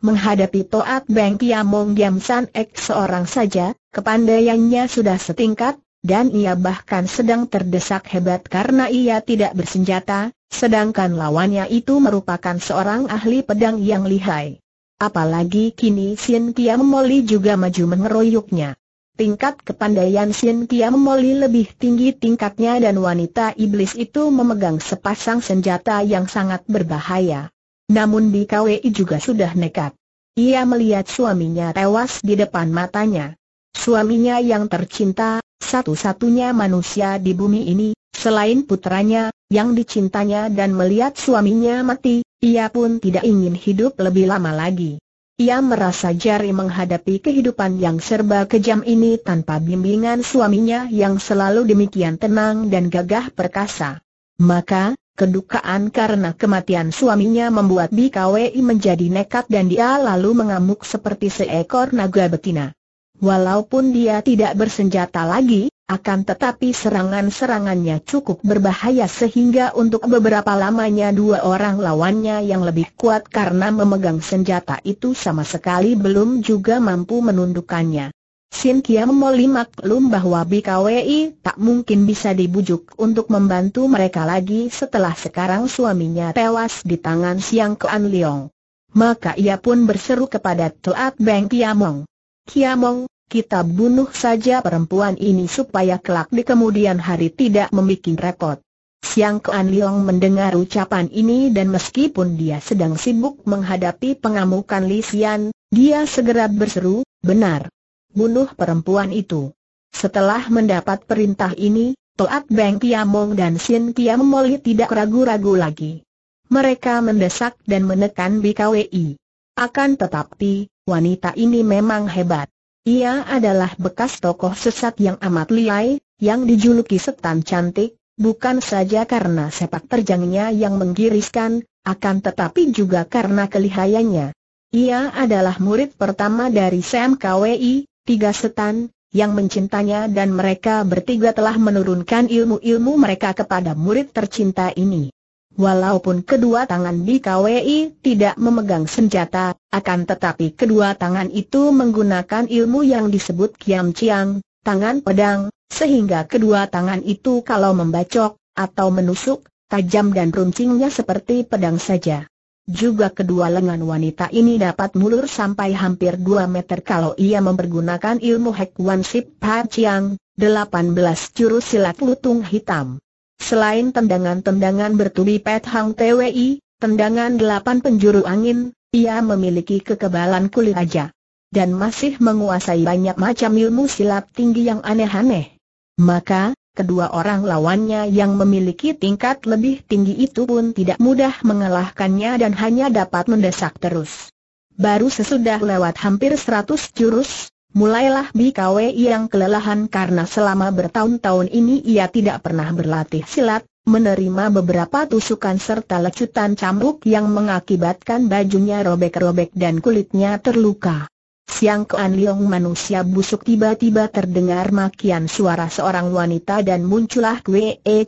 Menghadapi Toat Beng Kiamong Giam San Ek seorang saja, kepandaiannya sudah setingkat, dan ia bahkan sedang terdesak hebat karena ia tidak bersenjata, sedangkan lawannya itu merupakan seorang ahli pedang yang lihai. Apalagi kini Sin Kiam Moli juga maju mengeroyoknya. Tingkat kepandaian Sin Kiam Moli lebih tinggi tingkatnya dan wanita iblis itu memegang sepasang senjata yang sangat berbahaya. Namun di KWI juga sudah nekat. Ia melihat suaminya tewas di depan matanya. Suaminya yang tercinta, satu-satunya manusia di bumi ini, selain putranya, yang dicintanya dan melihat suaminya mati, ia pun tidak ingin hidup lebih lama lagi. Ia merasa jari menghadapi kehidupan yang serba kejam ini tanpa bimbingan suaminya yang selalu demikian tenang dan gagah perkasa. Maka, Kedukaan karena kematian suaminya membuat BKWI menjadi nekat dan dia lalu mengamuk seperti seekor naga betina. Walaupun dia tidak bersenjata lagi, akan tetapi serangan-serangannya cukup berbahaya sehingga untuk beberapa lamanya dua orang lawannya yang lebih kuat karena memegang senjata itu sama sekali belum juga mampu menundukkannya. Sin Kiam Moli maklum bahwa BKWI tak mungkin bisa dibujuk untuk membantu mereka lagi setelah sekarang suaminya tewas di tangan Siang Kuan Liong. Maka ia pun berseru kepada Toat Beng Kiamong. Kiamong, kita bunuh saja perempuan ini supaya kelak di kemudian hari tidak membuat repot. Siang Kuan Liong mendengar ucapan ini dan meskipun dia sedang sibuk menghadapi pengamukan Xian, dia segera berseru, benar bunuh perempuan itu. Setelah mendapat perintah ini, Toat Beng Kiamong dan Sin Kiam Moli tidak ragu-ragu lagi. Mereka mendesak dan menekan BKWI. Akan tetapi, wanita ini memang hebat. Ia adalah bekas tokoh sesat yang amat liai, yang dijuluki setan cantik, bukan saja karena sepak terjangnya yang menggiriskan, akan tetapi juga karena kelihayannya. Ia adalah murid pertama dari Sam KWI, tiga setan, yang mencintanya dan mereka bertiga telah menurunkan ilmu-ilmu mereka kepada murid tercinta ini. Walaupun kedua tangan di KWI tidak memegang senjata, akan tetapi kedua tangan itu menggunakan ilmu yang disebut Kiam Chiang, tangan pedang, sehingga kedua tangan itu kalau membacok, atau menusuk, tajam dan runcingnya seperti pedang saja. Juga kedua lengan wanita ini dapat mulur sampai hampir 2 meter kalau ia mempergunakan ilmu Hek Wan Sip Pa Chiang, 18 jurus silat lutung hitam. Selain tendangan-tendangan bertubi Pet Hang TWI, tendangan delapan penjuru angin, ia memiliki kekebalan kulit aja. Dan masih menguasai banyak macam ilmu silat tinggi yang aneh-aneh. Maka, Kedua orang lawannya yang memiliki tingkat lebih tinggi itu pun tidak mudah mengalahkannya dan hanya dapat mendesak terus. Baru sesudah lewat hampir 100 jurus, mulailah Bikawe yang kelelahan karena selama bertahun-tahun ini ia tidak pernah berlatih silat, menerima beberapa tusukan serta lecutan cambuk yang mengakibatkan bajunya robek-robek dan kulitnya terluka. Siang Kuan Liong manusia busuk tiba-tiba terdengar makian suara seorang wanita dan muncullah Kwe E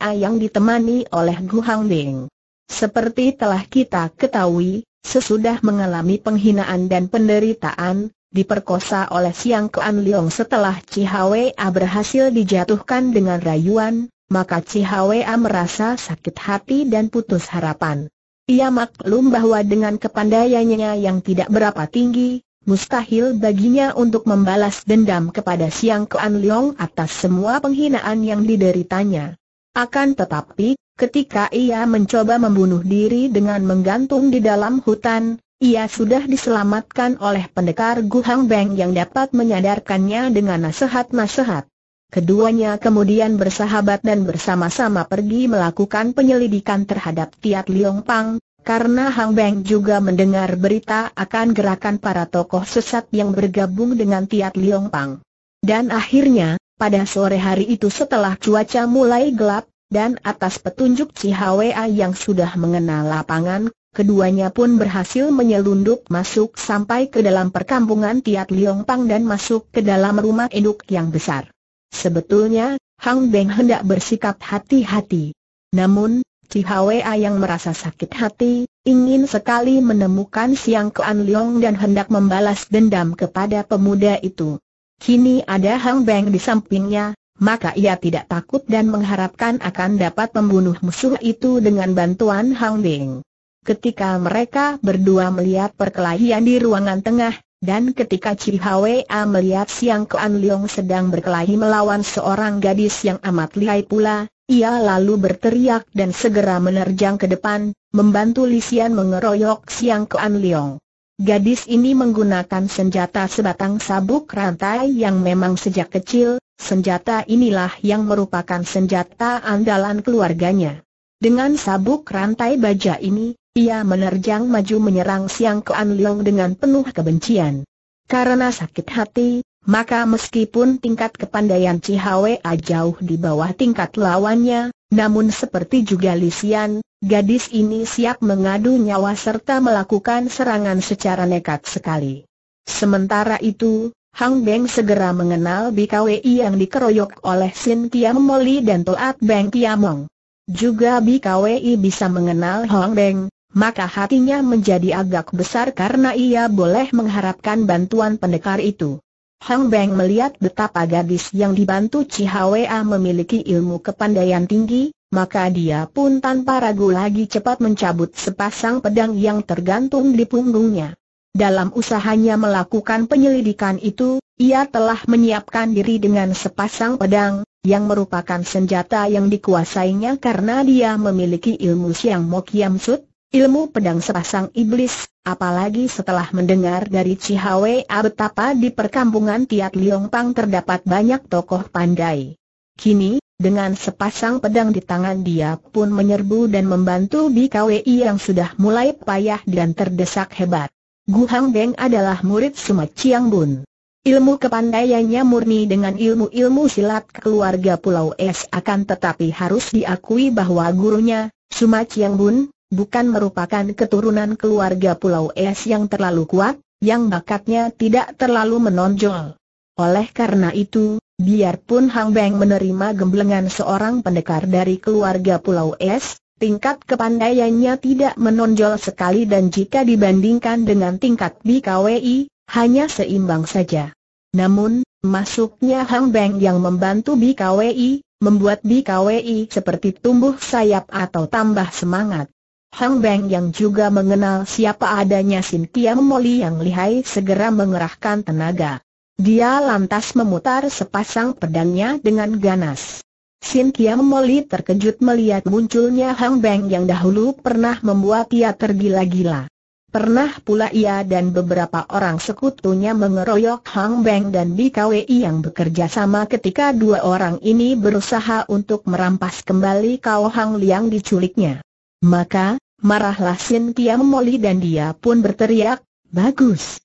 A yang ditemani oleh Gu Hang Ding. Seperti telah kita ketahui, sesudah mengalami penghinaan dan penderitaan, diperkosa oleh Siang Kuan Liong setelah A berhasil dijatuhkan dengan rayuan, maka A merasa sakit hati dan putus harapan. Ia maklum bahwa dengan kepandaiannya yang tidak berapa tinggi, mustahil baginya untuk membalas dendam kepada Siang Kean Leong atas semua penghinaan yang dideritanya. Akan tetapi, ketika ia mencoba membunuh diri dengan menggantung di dalam hutan, ia sudah diselamatkan oleh pendekar Guhang Beng yang dapat menyadarkannya dengan nasihat-nasihat. Keduanya kemudian bersahabat dan bersama-sama pergi melakukan penyelidikan terhadap Tiat Liong Pang, karena Hang Beng juga mendengar berita akan gerakan para tokoh sesat yang bergabung dengan Tiat Liong Pang. Dan akhirnya, pada sore hari itu setelah cuaca mulai gelap, dan atas petunjuk Cihwa yang sudah mengenal lapangan, keduanya pun berhasil menyelundup masuk sampai ke dalam perkampungan Tiat Liong Pang dan masuk ke dalam rumah induk yang besar. Sebetulnya, Hang Beng hendak bersikap hati-hati. Namun, Hwa yang merasa sakit hati, ingin sekali menemukan Siang Kuan Leong dan hendak membalas dendam kepada pemuda itu. Kini ada Hang Beng di sampingnya, maka ia tidak takut dan mengharapkan akan dapat membunuh musuh itu dengan bantuan Hang Beng. Ketika mereka berdua melihat perkelahian di ruangan tengah, dan ketika Hwa melihat Siang Kuan Leong sedang berkelahi melawan seorang gadis yang amat lihai pula, ia lalu berteriak dan segera menerjang ke depan, membantu Lisian mengeroyok Siang Kuan Leong. Gadis ini menggunakan senjata sebatang sabuk rantai yang memang sejak kecil, senjata inilah yang merupakan senjata andalan keluarganya. Dengan sabuk rantai baja ini, ia menerjang maju menyerang Siang Kuan Leong dengan penuh kebencian. Karena sakit hati, maka meskipun tingkat kepandaian Cihawa jauh di bawah tingkat lawannya, namun seperti juga Lisian, gadis ini siap mengadu nyawa serta melakukan serangan secara nekat sekali. Sementara itu, Hang Beng segera mengenal BKWI yang dikeroyok oleh Sin Kiam Moli dan Toat Beng Kiamong. Juga BKWI bisa mengenal Hang Beng, maka hatinya menjadi agak besar karena ia boleh mengharapkan bantuan pendekar itu. Hang Beng melihat betapa gadis yang dibantu Cihwa memiliki ilmu kepandaian tinggi, maka dia pun tanpa ragu lagi cepat mencabut sepasang pedang yang tergantung di punggungnya. Dalam usahanya melakukan penyelidikan itu, ia telah menyiapkan diri dengan sepasang pedang, yang merupakan senjata yang dikuasainya karena dia memiliki ilmu Siang Mokyamsut. Ilmu pedang sepasang iblis, apalagi setelah mendengar dari Cihawe betapa di perkampungan Tiat Liong Pang terdapat banyak tokoh pandai. Kini, dengan sepasang pedang di tangan dia pun menyerbu dan membantu BKWI yang sudah mulai payah dan terdesak hebat. Gu Hang Deng adalah murid Suma Chiang Bun. Ilmu kepandaiannya murni dengan ilmu-ilmu silat keluarga Pulau Es akan tetapi harus diakui bahwa gurunya, Suma Chiang Bun, bukan merupakan keturunan keluarga Pulau Es yang terlalu kuat, yang bakatnya tidak terlalu menonjol. Oleh karena itu, biarpun Hang Beng menerima gemblengan seorang pendekar dari keluarga Pulau Es, tingkat kepandaiannya tidak menonjol sekali dan jika dibandingkan dengan tingkat BKWI, hanya seimbang saja. Namun, masuknya Hang Beng yang membantu BKWI, membuat BKWI seperti tumbuh sayap atau tambah semangat. Hang Beng yang juga mengenal siapa adanya Sin Kiam Moli yang lihai segera mengerahkan tenaga. Dia lantas memutar sepasang pedangnya dengan ganas. Sin Kiam Moli terkejut melihat munculnya Hang Beng yang dahulu pernah membuat ia tergila-gila. Pernah pula ia dan beberapa orang sekutunya mengeroyok Hang Beng dan BKWI yang bekerja sama ketika dua orang ini berusaha untuk merampas kembali Kau Hang Liang diculiknya. Maka, marahlah Sin Kiam Moli dan dia pun berteriak, Bagus!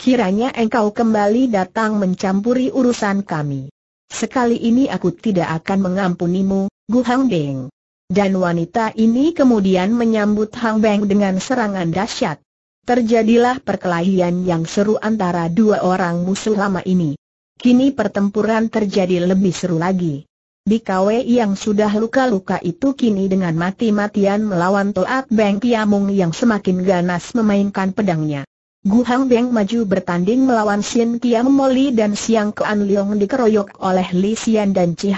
Kiranya engkau kembali datang mencampuri urusan kami. Sekali ini aku tidak akan mengampunimu, Gu Hang Beng. Dan wanita ini kemudian menyambut Hang Beng dengan serangan dahsyat. Terjadilah perkelahian yang seru antara dua orang musuh lama ini. Kini pertempuran terjadi lebih seru lagi. Bikawe yang sudah luka-luka itu kini dengan mati-matian melawan Toat Beng Kiamung yang semakin ganas memainkan pedangnya. Gu Hang Beng maju bertanding melawan Xin Kiam Moli dan Siang Kean Leong dikeroyok oleh Li Xian dan Chi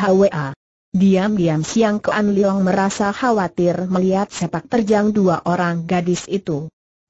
Diam-diam Siang Kean Leong merasa khawatir melihat sepak terjang dua orang gadis itu.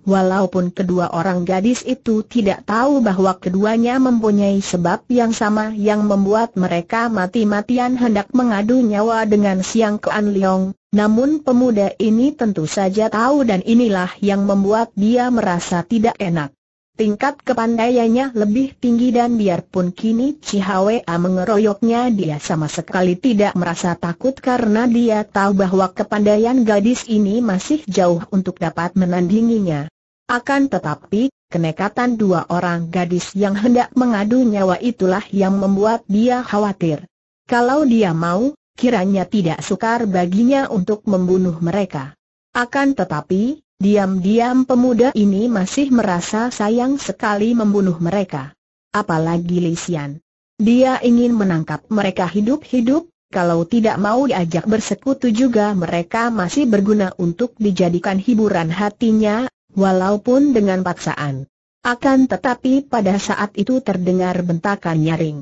Walaupun kedua orang gadis itu tidak tahu bahwa keduanya mempunyai sebab yang sama yang membuat mereka mati-matian hendak mengadu nyawa dengan Siang Kuan Leong, namun pemuda ini tentu saja tahu dan inilah yang membuat dia merasa tidak enak. Tingkat kepandaiannya lebih tinggi dan biarpun kini Cihwa mengeroyoknya dia sama sekali tidak merasa takut karena dia tahu bahwa kepandaian gadis ini masih jauh untuk dapat menandinginya. Akan tetapi, kenekatan dua orang gadis yang hendak mengadu nyawa itulah yang membuat dia khawatir. Kalau dia mau, kiranya tidak sukar baginya untuk membunuh mereka. Akan tetapi, diam-diam pemuda ini masih merasa sayang sekali membunuh mereka. Apalagi Lisian. Dia ingin menangkap mereka hidup-hidup, kalau tidak mau diajak bersekutu juga mereka masih berguna untuk dijadikan hiburan hatinya walaupun dengan paksaan. Akan tetapi pada saat itu terdengar bentakan nyaring.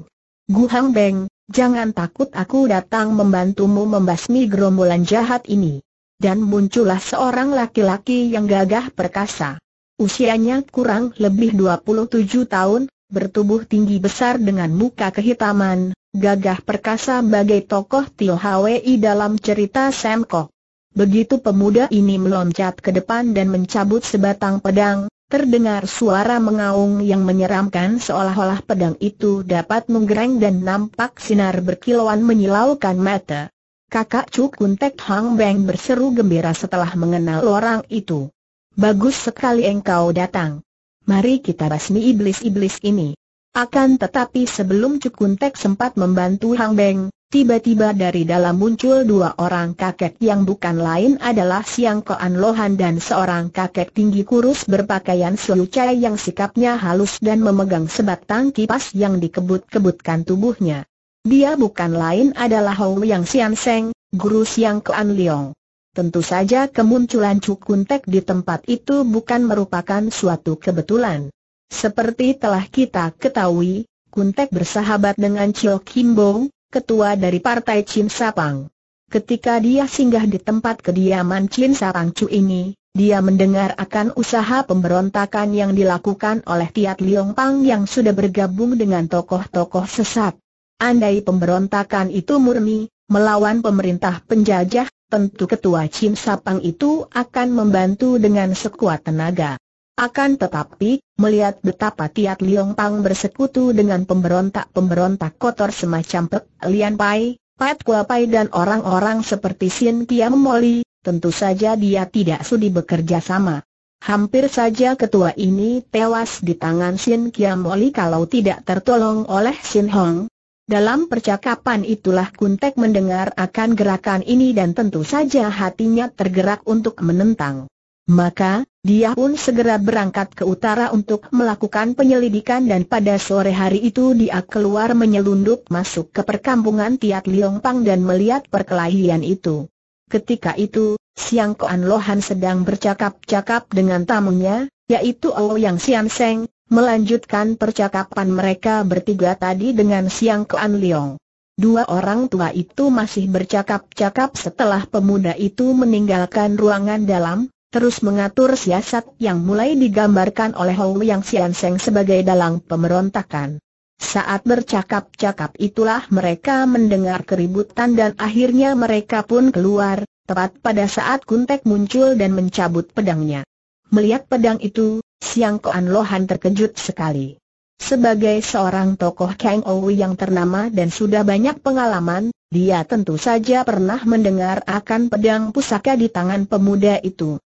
Guhang Beng, jangan takut aku datang membantumu membasmi gerombolan jahat ini. Dan muncullah seorang laki-laki yang gagah perkasa. Usianya kurang lebih 27 tahun, bertubuh tinggi besar dengan muka kehitaman, gagah perkasa bagai tokoh Tio Hwi dalam cerita Semkok. Begitu pemuda ini meloncat ke depan dan mencabut sebatang pedang, terdengar suara mengaung yang menyeramkan seolah-olah pedang itu dapat menggereng dan nampak sinar berkilauan menyilaukan mata. Kakak Cuk Tek Hang Beng berseru gembira setelah mengenal orang itu. Bagus sekali engkau datang. Mari kita basmi iblis-iblis ini. Akan tetapi sebelum Cukuntek sempat membantu Hang Beng, Tiba-tiba dari dalam muncul dua orang kakek yang bukan lain adalah Siang Koan Lohan dan seorang kakek tinggi kurus berpakaian selucai yang sikapnya halus dan memegang sebatang kipas yang dikebut-kebutkan tubuhnya. Dia bukan lain adalah Hou Yang Sian Seng, guru Siang Koan Leong. Tentu saja kemunculan Cukuntek di tempat itu bukan merupakan suatu kebetulan. Seperti telah kita ketahui, Kuntek bersahabat dengan Chio Bong, ketua dari Partai Chin Sapang. Ketika dia singgah di tempat kediaman Chin Sapang Chu ini, dia mendengar akan usaha pemberontakan yang dilakukan oleh Tiat Liong Pang yang sudah bergabung dengan tokoh-tokoh sesat. Andai pemberontakan itu murni, melawan pemerintah penjajah, tentu ketua Chin Sapang itu akan membantu dengan sekuat tenaga. Akan tetapi, melihat betapa Tiat Liong Pang bersekutu dengan pemberontak-pemberontak kotor semacam Pek Lian Pai, Pat Kua Pai dan orang-orang seperti Sin Kiam Moli, tentu saja dia tidak sudi bekerja sama. Hampir saja ketua ini tewas di tangan Sin Kiam Moli kalau tidak tertolong oleh Sin Hong. Dalam percakapan itulah Kuntek mendengar akan gerakan ini dan tentu saja hatinya tergerak untuk menentang. Maka, dia pun segera berangkat ke utara untuk melakukan penyelidikan dan pada sore hari itu dia keluar menyelundup masuk ke perkampungan Tiat Pang dan melihat perkelahian itu. Ketika itu, Siang Koan Lohan sedang bercakap-cakap dengan tamunya, yaitu Ouyang Sian Seng, melanjutkan percakapan mereka bertiga tadi dengan Siang Koan Liong. Dua orang tua itu masih bercakap-cakap setelah pemuda itu meninggalkan ruangan dalam, terus mengatur siasat yang mulai digambarkan oleh Hou Yang Sian sebagai dalang pemberontakan. Saat bercakap-cakap itulah mereka mendengar keributan dan akhirnya mereka pun keluar, tepat pada saat Kuntek muncul dan mencabut pedangnya. Melihat pedang itu, Siang Koan Lohan terkejut sekali. Sebagai seorang tokoh Kang Owi yang ternama dan sudah banyak pengalaman, dia tentu saja pernah mendengar akan pedang pusaka di tangan pemuda itu.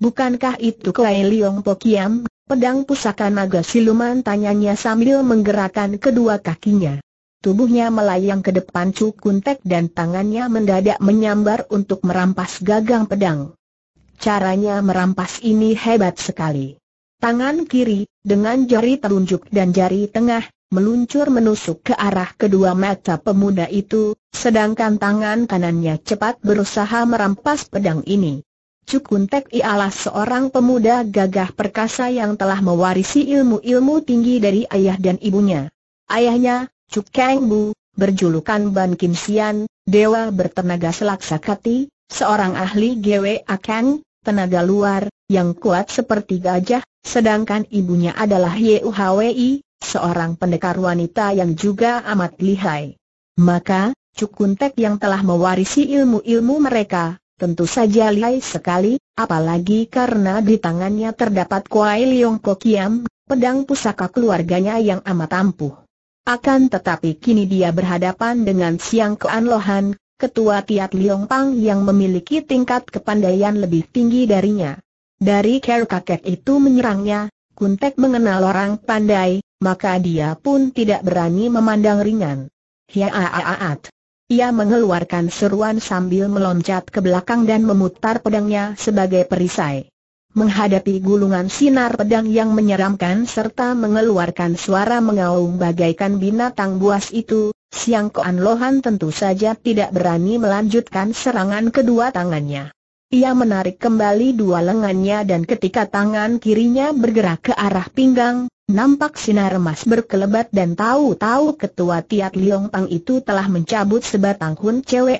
Bukankah itu Kuai Liong Pokiam, pedang pusaka naga siluman tanyanya sambil menggerakkan kedua kakinya. Tubuhnya melayang ke depan cukun tek dan tangannya mendadak menyambar untuk merampas gagang pedang. Caranya merampas ini hebat sekali. Tangan kiri, dengan jari telunjuk dan jari tengah, meluncur menusuk ke arah kedua mata pemuda itu, sedangkan tangan kanannya cepat berusaha merampas pedang ini. Cukuntek ialah seorang pemuda gagah perkasa yang telah mewarisi ilmu-ilmu tinggi dari ayah dan ibunya. Ayahnya, Cuk Keng Bu, berjulukan Ban Kim Sian, dewa bertenaga selaksakati, seorang ahli gwe Akan, tenaga luar, yang kuat seperti gajah, sedangkan ibunya adalah Ye Yuhwi, seorang pendekar wanita yang juga amat lihai. Maka, Cukuntek yang telah mewarisi ilmu-ilmu mereka, Tentu saja lihai sekali, apalagi karena di tangannya terdapat Kuai Leong Kokiam, pedang pusaka keluarganya yang amat ampuh. Akan tetapi kini dia berhadapan dengan Siang Kean Lohan, ketua Tiat Leong Pang yang memiliki tingkat kepandaian lebih tinggi darinya. Dari care kakek itu menyerangnya, Kuntek mengenal orang pandai, maka dia pun tidak berani memandang ringan. Hiaaat. Ia mengeluarkan seruan sambil meloncat ke belakang dan memutar pedangnya sebagai perisai. Menghadapi gulungan sinar pedang yang menyeramkan serta mengeluarkan suara mengaum bagaikan binatang buas itu, Siang Koan Lohan tentu saja tidak berani melanjutkan serangan kedua tangannya. Ia menarik kembali dua lengannya dan ketika tangan kirinya bergerak ke arah pinggang, nampak sinar emas berkelebat dan tahu-tahu ketua Tiat Liong Pang itu telah mencabut sebatang hun cewe,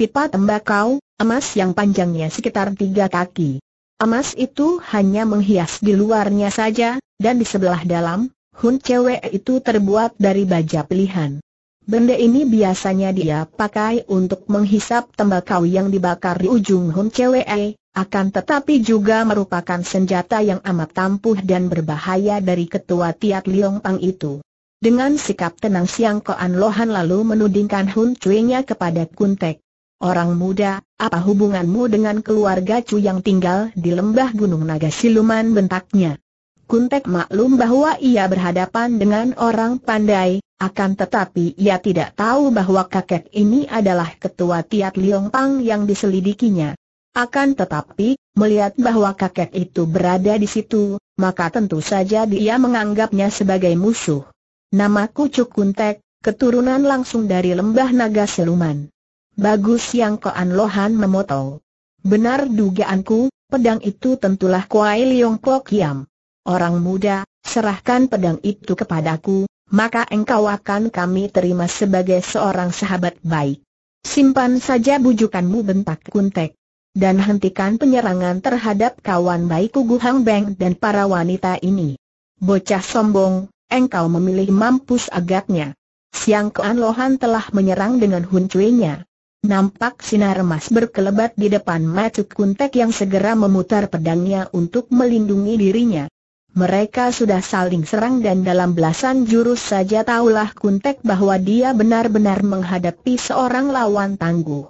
pipa tembakau, emas yang panjangnya sekitar tiga kaki. Emas itu hanya menghias di luarnya saja, dan di sebelah dalam, hun cewe itu terbuat dari baja pilihan. Benda ini biasanya dia pakai untuk menghisap tembakau yang dibakar di ujung Hun Chwee, akan tetapi juga merupakan senjata yang amat tampuh dan berbahaya dari ketua Tiat Liong Pang itu. Dengan sikap tenang Siang Koan Lohan lalu menudingkan Hun Cui-nya kepada Kuntek. Orang muda, apa hubunganmu dengan keluarga Cu yang tinggal di lembah Gunung Naga Siluman bentaknya? Kuntek maklum bahwa ia berhadapan dengan orang pandai, akan tetapi ia tidak tahu bahwa kakek ini adalah ketua Tiat Liong Pang yang diselidikinya. Akan tetapi, melihat bahwa kakek itu berada di situ, maka tentu saja dia menganggapnya sebagai musuh. Namaku Cukuntek, keturunan langsung dari lembah naga seluman. Bagus yang Koan Lohan memotong. Benar dugaanku, pedang itu tentulah Kuai Liong Po Kiam. Orang muda, serahkan pedang itu kepadaku, maka engkau akan kami terima sebagai seorang sahabat baik. Simpan saja bujukanmu bentak kuntek. Dan hentikan penyerangan terhadap kawan baikku Gu Hang Beng dan para wanita ini. Bocah sombong, engkau memilih mampus agaknya. Siang Kuan Lohan telah menyerang dengan huncuinya. Nampak sinar emas berkelebat di depan Matuk kuntek yang segera memutar pedangnya untuk melindungi dirinya. Mereka sudah saling serang dan dalam belasan jurus saja taulah Kuntek bahwa dia benar-benar menghadapi seorang lawan tangguh.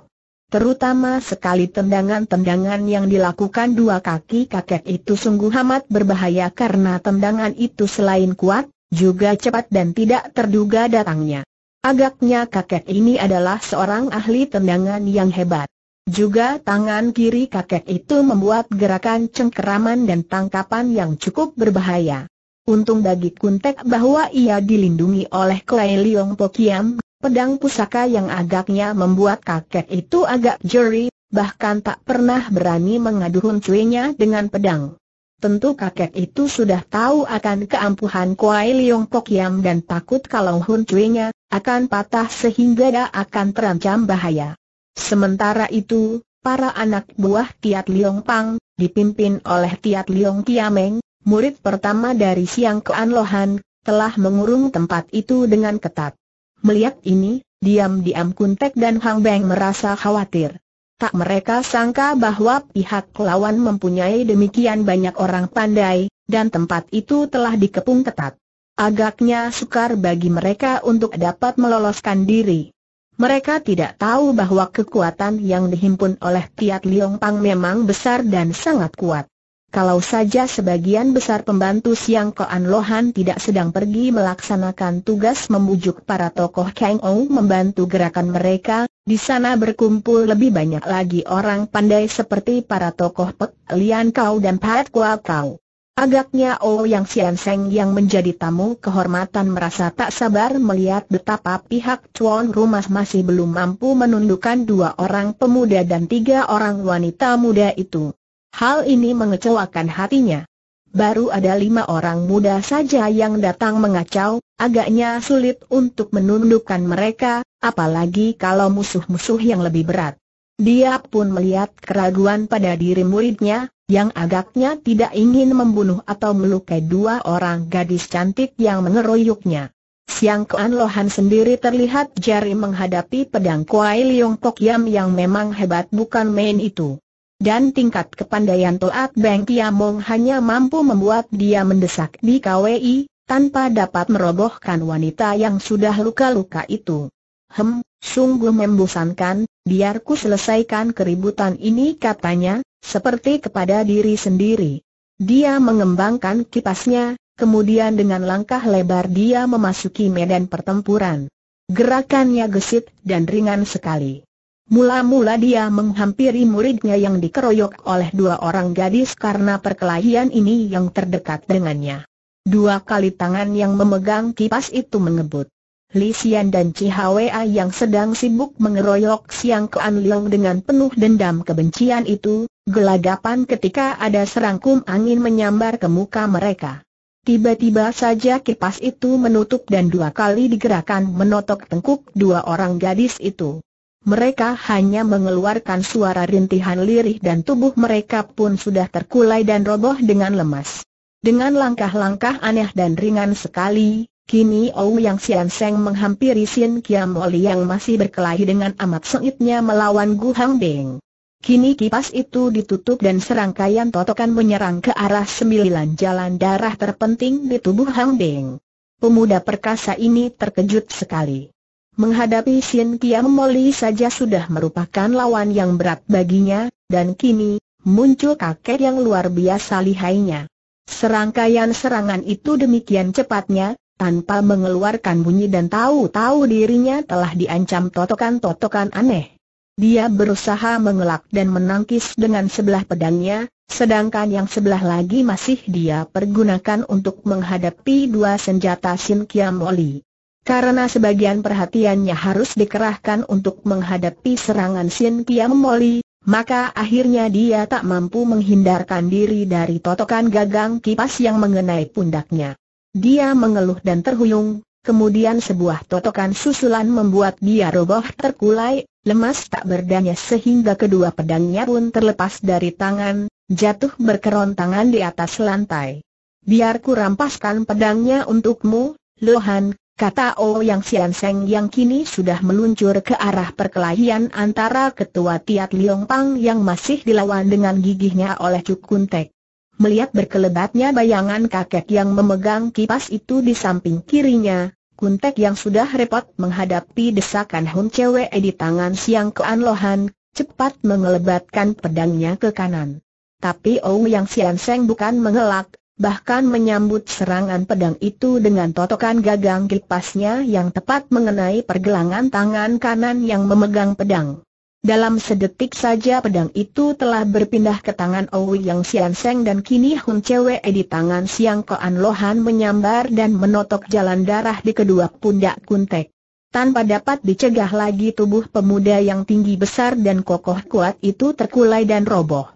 Terutama sekali tendangan-tendangan yang dilakukan dua kaki kakek itu sungguh amat berbahaya karena tendangan itu selain kuat, juga cepat dan tidak terduga datangnya. Agaknya kakek ini adalah seorang ahli tendangan yang hebat. Juga tangan kiri kakek itu membuat gerakan cengkeraman dan tangkapan yang cukup berbahaya. Untung bagi Kuntek bahwa ia dilindungi oleh Kuei Liong Pokiam, pedang pusaka yang agaknya membuat kakek itu agak jeri, bahkan tak pernah berani mengadu huncuinya dengan pedang. Tentu kakek itu sudah tahu akan keampuhan Kuei Liong Pokiam dan takut kalau huncuinya akan patah sehingga dia akan terancam bahaya. Sementara itu, para anak buah Tiat Liong Pang, dipimpin oleh Tiat Liong Kiameng, murid pertama dari Siang Kean Lohan, telah mengurung tempat itu dengan ketat. Melihat ini, diam-diam Kuntek dan Hang Beng merasa khawatir. Tak mereka sangka bahwa pihak lawan mempunyai demikian banyak orang pandai, dan tempat itu telah dikepung ketat. Agaknya sukar bagi mereka untuk dapat meloloskan diri. Mereka tidak tahu bahwa kekuatan yang dihimpun oleh Tiat Liong Pang memang besar dan sangat kuat. Kalau saja sebagian besar pembantu Siang Koan Lohan tidak sedang pergi melaksanakan tugas membujuk para tokoh Kang Ong membantu gerakan mereka, di sana berkumpul lebih banyak lagi orang pandai seperti para tokoh Pek Lian Kau dan Pat Kua Kau. Agaknya oh Ouyang Seng yang menjadi tamu kehormatan merasa tak sabar melihat betapa pihak tuan rumah masih belum mampu menundukkan dua orang pemuda dan tiga orang wanita muda itu. Hal ini mengecewakan hatinya. Baru ada lima orang muda saja yang datang mengacau, agaknya sulit untuk menundukkan mereka, apalagi kalau musuh-musuh yang lebih berat. Dia pun melihat keraguan pada diri muridnya, yang agaknya tidak ingin membunuh atau melukai dua orang gadis cantik yang mengeroyoknya. Siang Kuan Lohan sendiri terlihat jari menghadapi pedang Kuai Leong Tok Yam yang memang hebat bukan main itu. Dan tingkat kepandaian Toat Beng Tiamong hanya mampu membuat dia mendesak di KWI, tanpa dapat merobohkan wanita yang sudah luka-luka itu. Hem, sungguh membosankan, biarku selesaikan keributan ini katanya, seperti kepada diri sendiri. Dia mengembangkan kipasnya, kemudian dengan langkah lebar dia memasuki medan pertempuran. Gerakannya gesit dan ringan sekali. Mula-mula dia menghampiri muridnya yang dikeroyok oleh dua orang gadis karena perkelahian ini yang terdekat dengannya. Dua kali tangan yang memegang kipas itu mengebut. Li Xian dan Chi Hwa yang sedang sibuk mengeroyok Siang Kuan Liang dengan penuh dendam kebencian itu, gelagapan ketika ada serangkum angin menyambar ke muka mereka. Tiba-tiba saja kipas itu menutup dan dua kali digerakkan menotok tengkuk dua orang gadis itu. Mereka hanya mengeluarkan suara rintihan lirih dan tubuh mereka pun sudah terkulai dan roboh dengan lemas. Dengan langkah-langkah aneh dan ringan sekali, Kini Ouyang Sian Seng menghampiri Sin Kiam Oli yang masih berkelahi dengan amat sengitnya melawan Gu Hang Beng. Kini kipas itu ditutup dan serangkaian totokan menyerang ke arah sembilan jalan darah terpenting di tubuh Hang Beng. Pemuda perkasa ini terkejut sekali. Menghadapi Sin Kiam Moli saja sudah merupakan lawan yang berat baginya, dan kini, muncul kakek yang luar biasa lihainya. Serangkaian serangan itu demikian cepatnya, tanpa mengeluarkan bunyi dan tahu-tahu dirinya telah diancam totokan-totokan aneh. Dia berusaha mengelak dan menangkis dengan sebelah pedangnya, sedangkan yang sebelah lagi masih dia pergunakan untuk menghadapi dua senjata Sin Kiam Oli. Karena sebagian perhatiannya harus dikerahkan untuk menghadapi serangan Sin Kiam Oli, maka akhirnya dia tak mampu menghindarkan diri dari totokan gagang kipas yang mengenai pundaknya. Dia mengeluh dan terhuyung, kemudian sebuah totokan susulan membuat dia roboh terkulai, lemas tak berdaya sehingga kedua pedangnya pun terlepas dari tangan, jatuh berkerontangan di atas lantai. Biar ku rampaskan pedangnya untukmu, Lohan, kata O oh Yang Sian Seng yang kini sudah meluncur ke arah perkelahian antara ketua Tiat Liong Pang yang masih dilawan dengan gigihnya oleh Cuk Kuntek. Melihat berkelebatnya bayangan kakek yang memegang kipas itu di samping kirinya, Kuntek yang sudah repot menghadapi desakan Hun Cewe di tangan Siang Kean Lohan, cepat mengelebatkan pedangnya ke kanan. Tapi Ong Yang Sian Seng bukan mengelak, bahkan menyambut serangan pedang itu dengan totokan gagang kipasnya yang tepat mengenai pergelangan tangan kanan yang memegang pedang. Dalam sedetik saja pedang itu telah berpindah ke tangan Owi Yang Sian Seng dan kini Hun Cewe di tangan Siang Koan Lohan menyambar dan menotok jalan darah di kedua pundak Kuntek. Tanpa dapat dicegah lagi tubuh pemuda yang tinggi besar dan kokoh kuat itu terkulai dan roboh.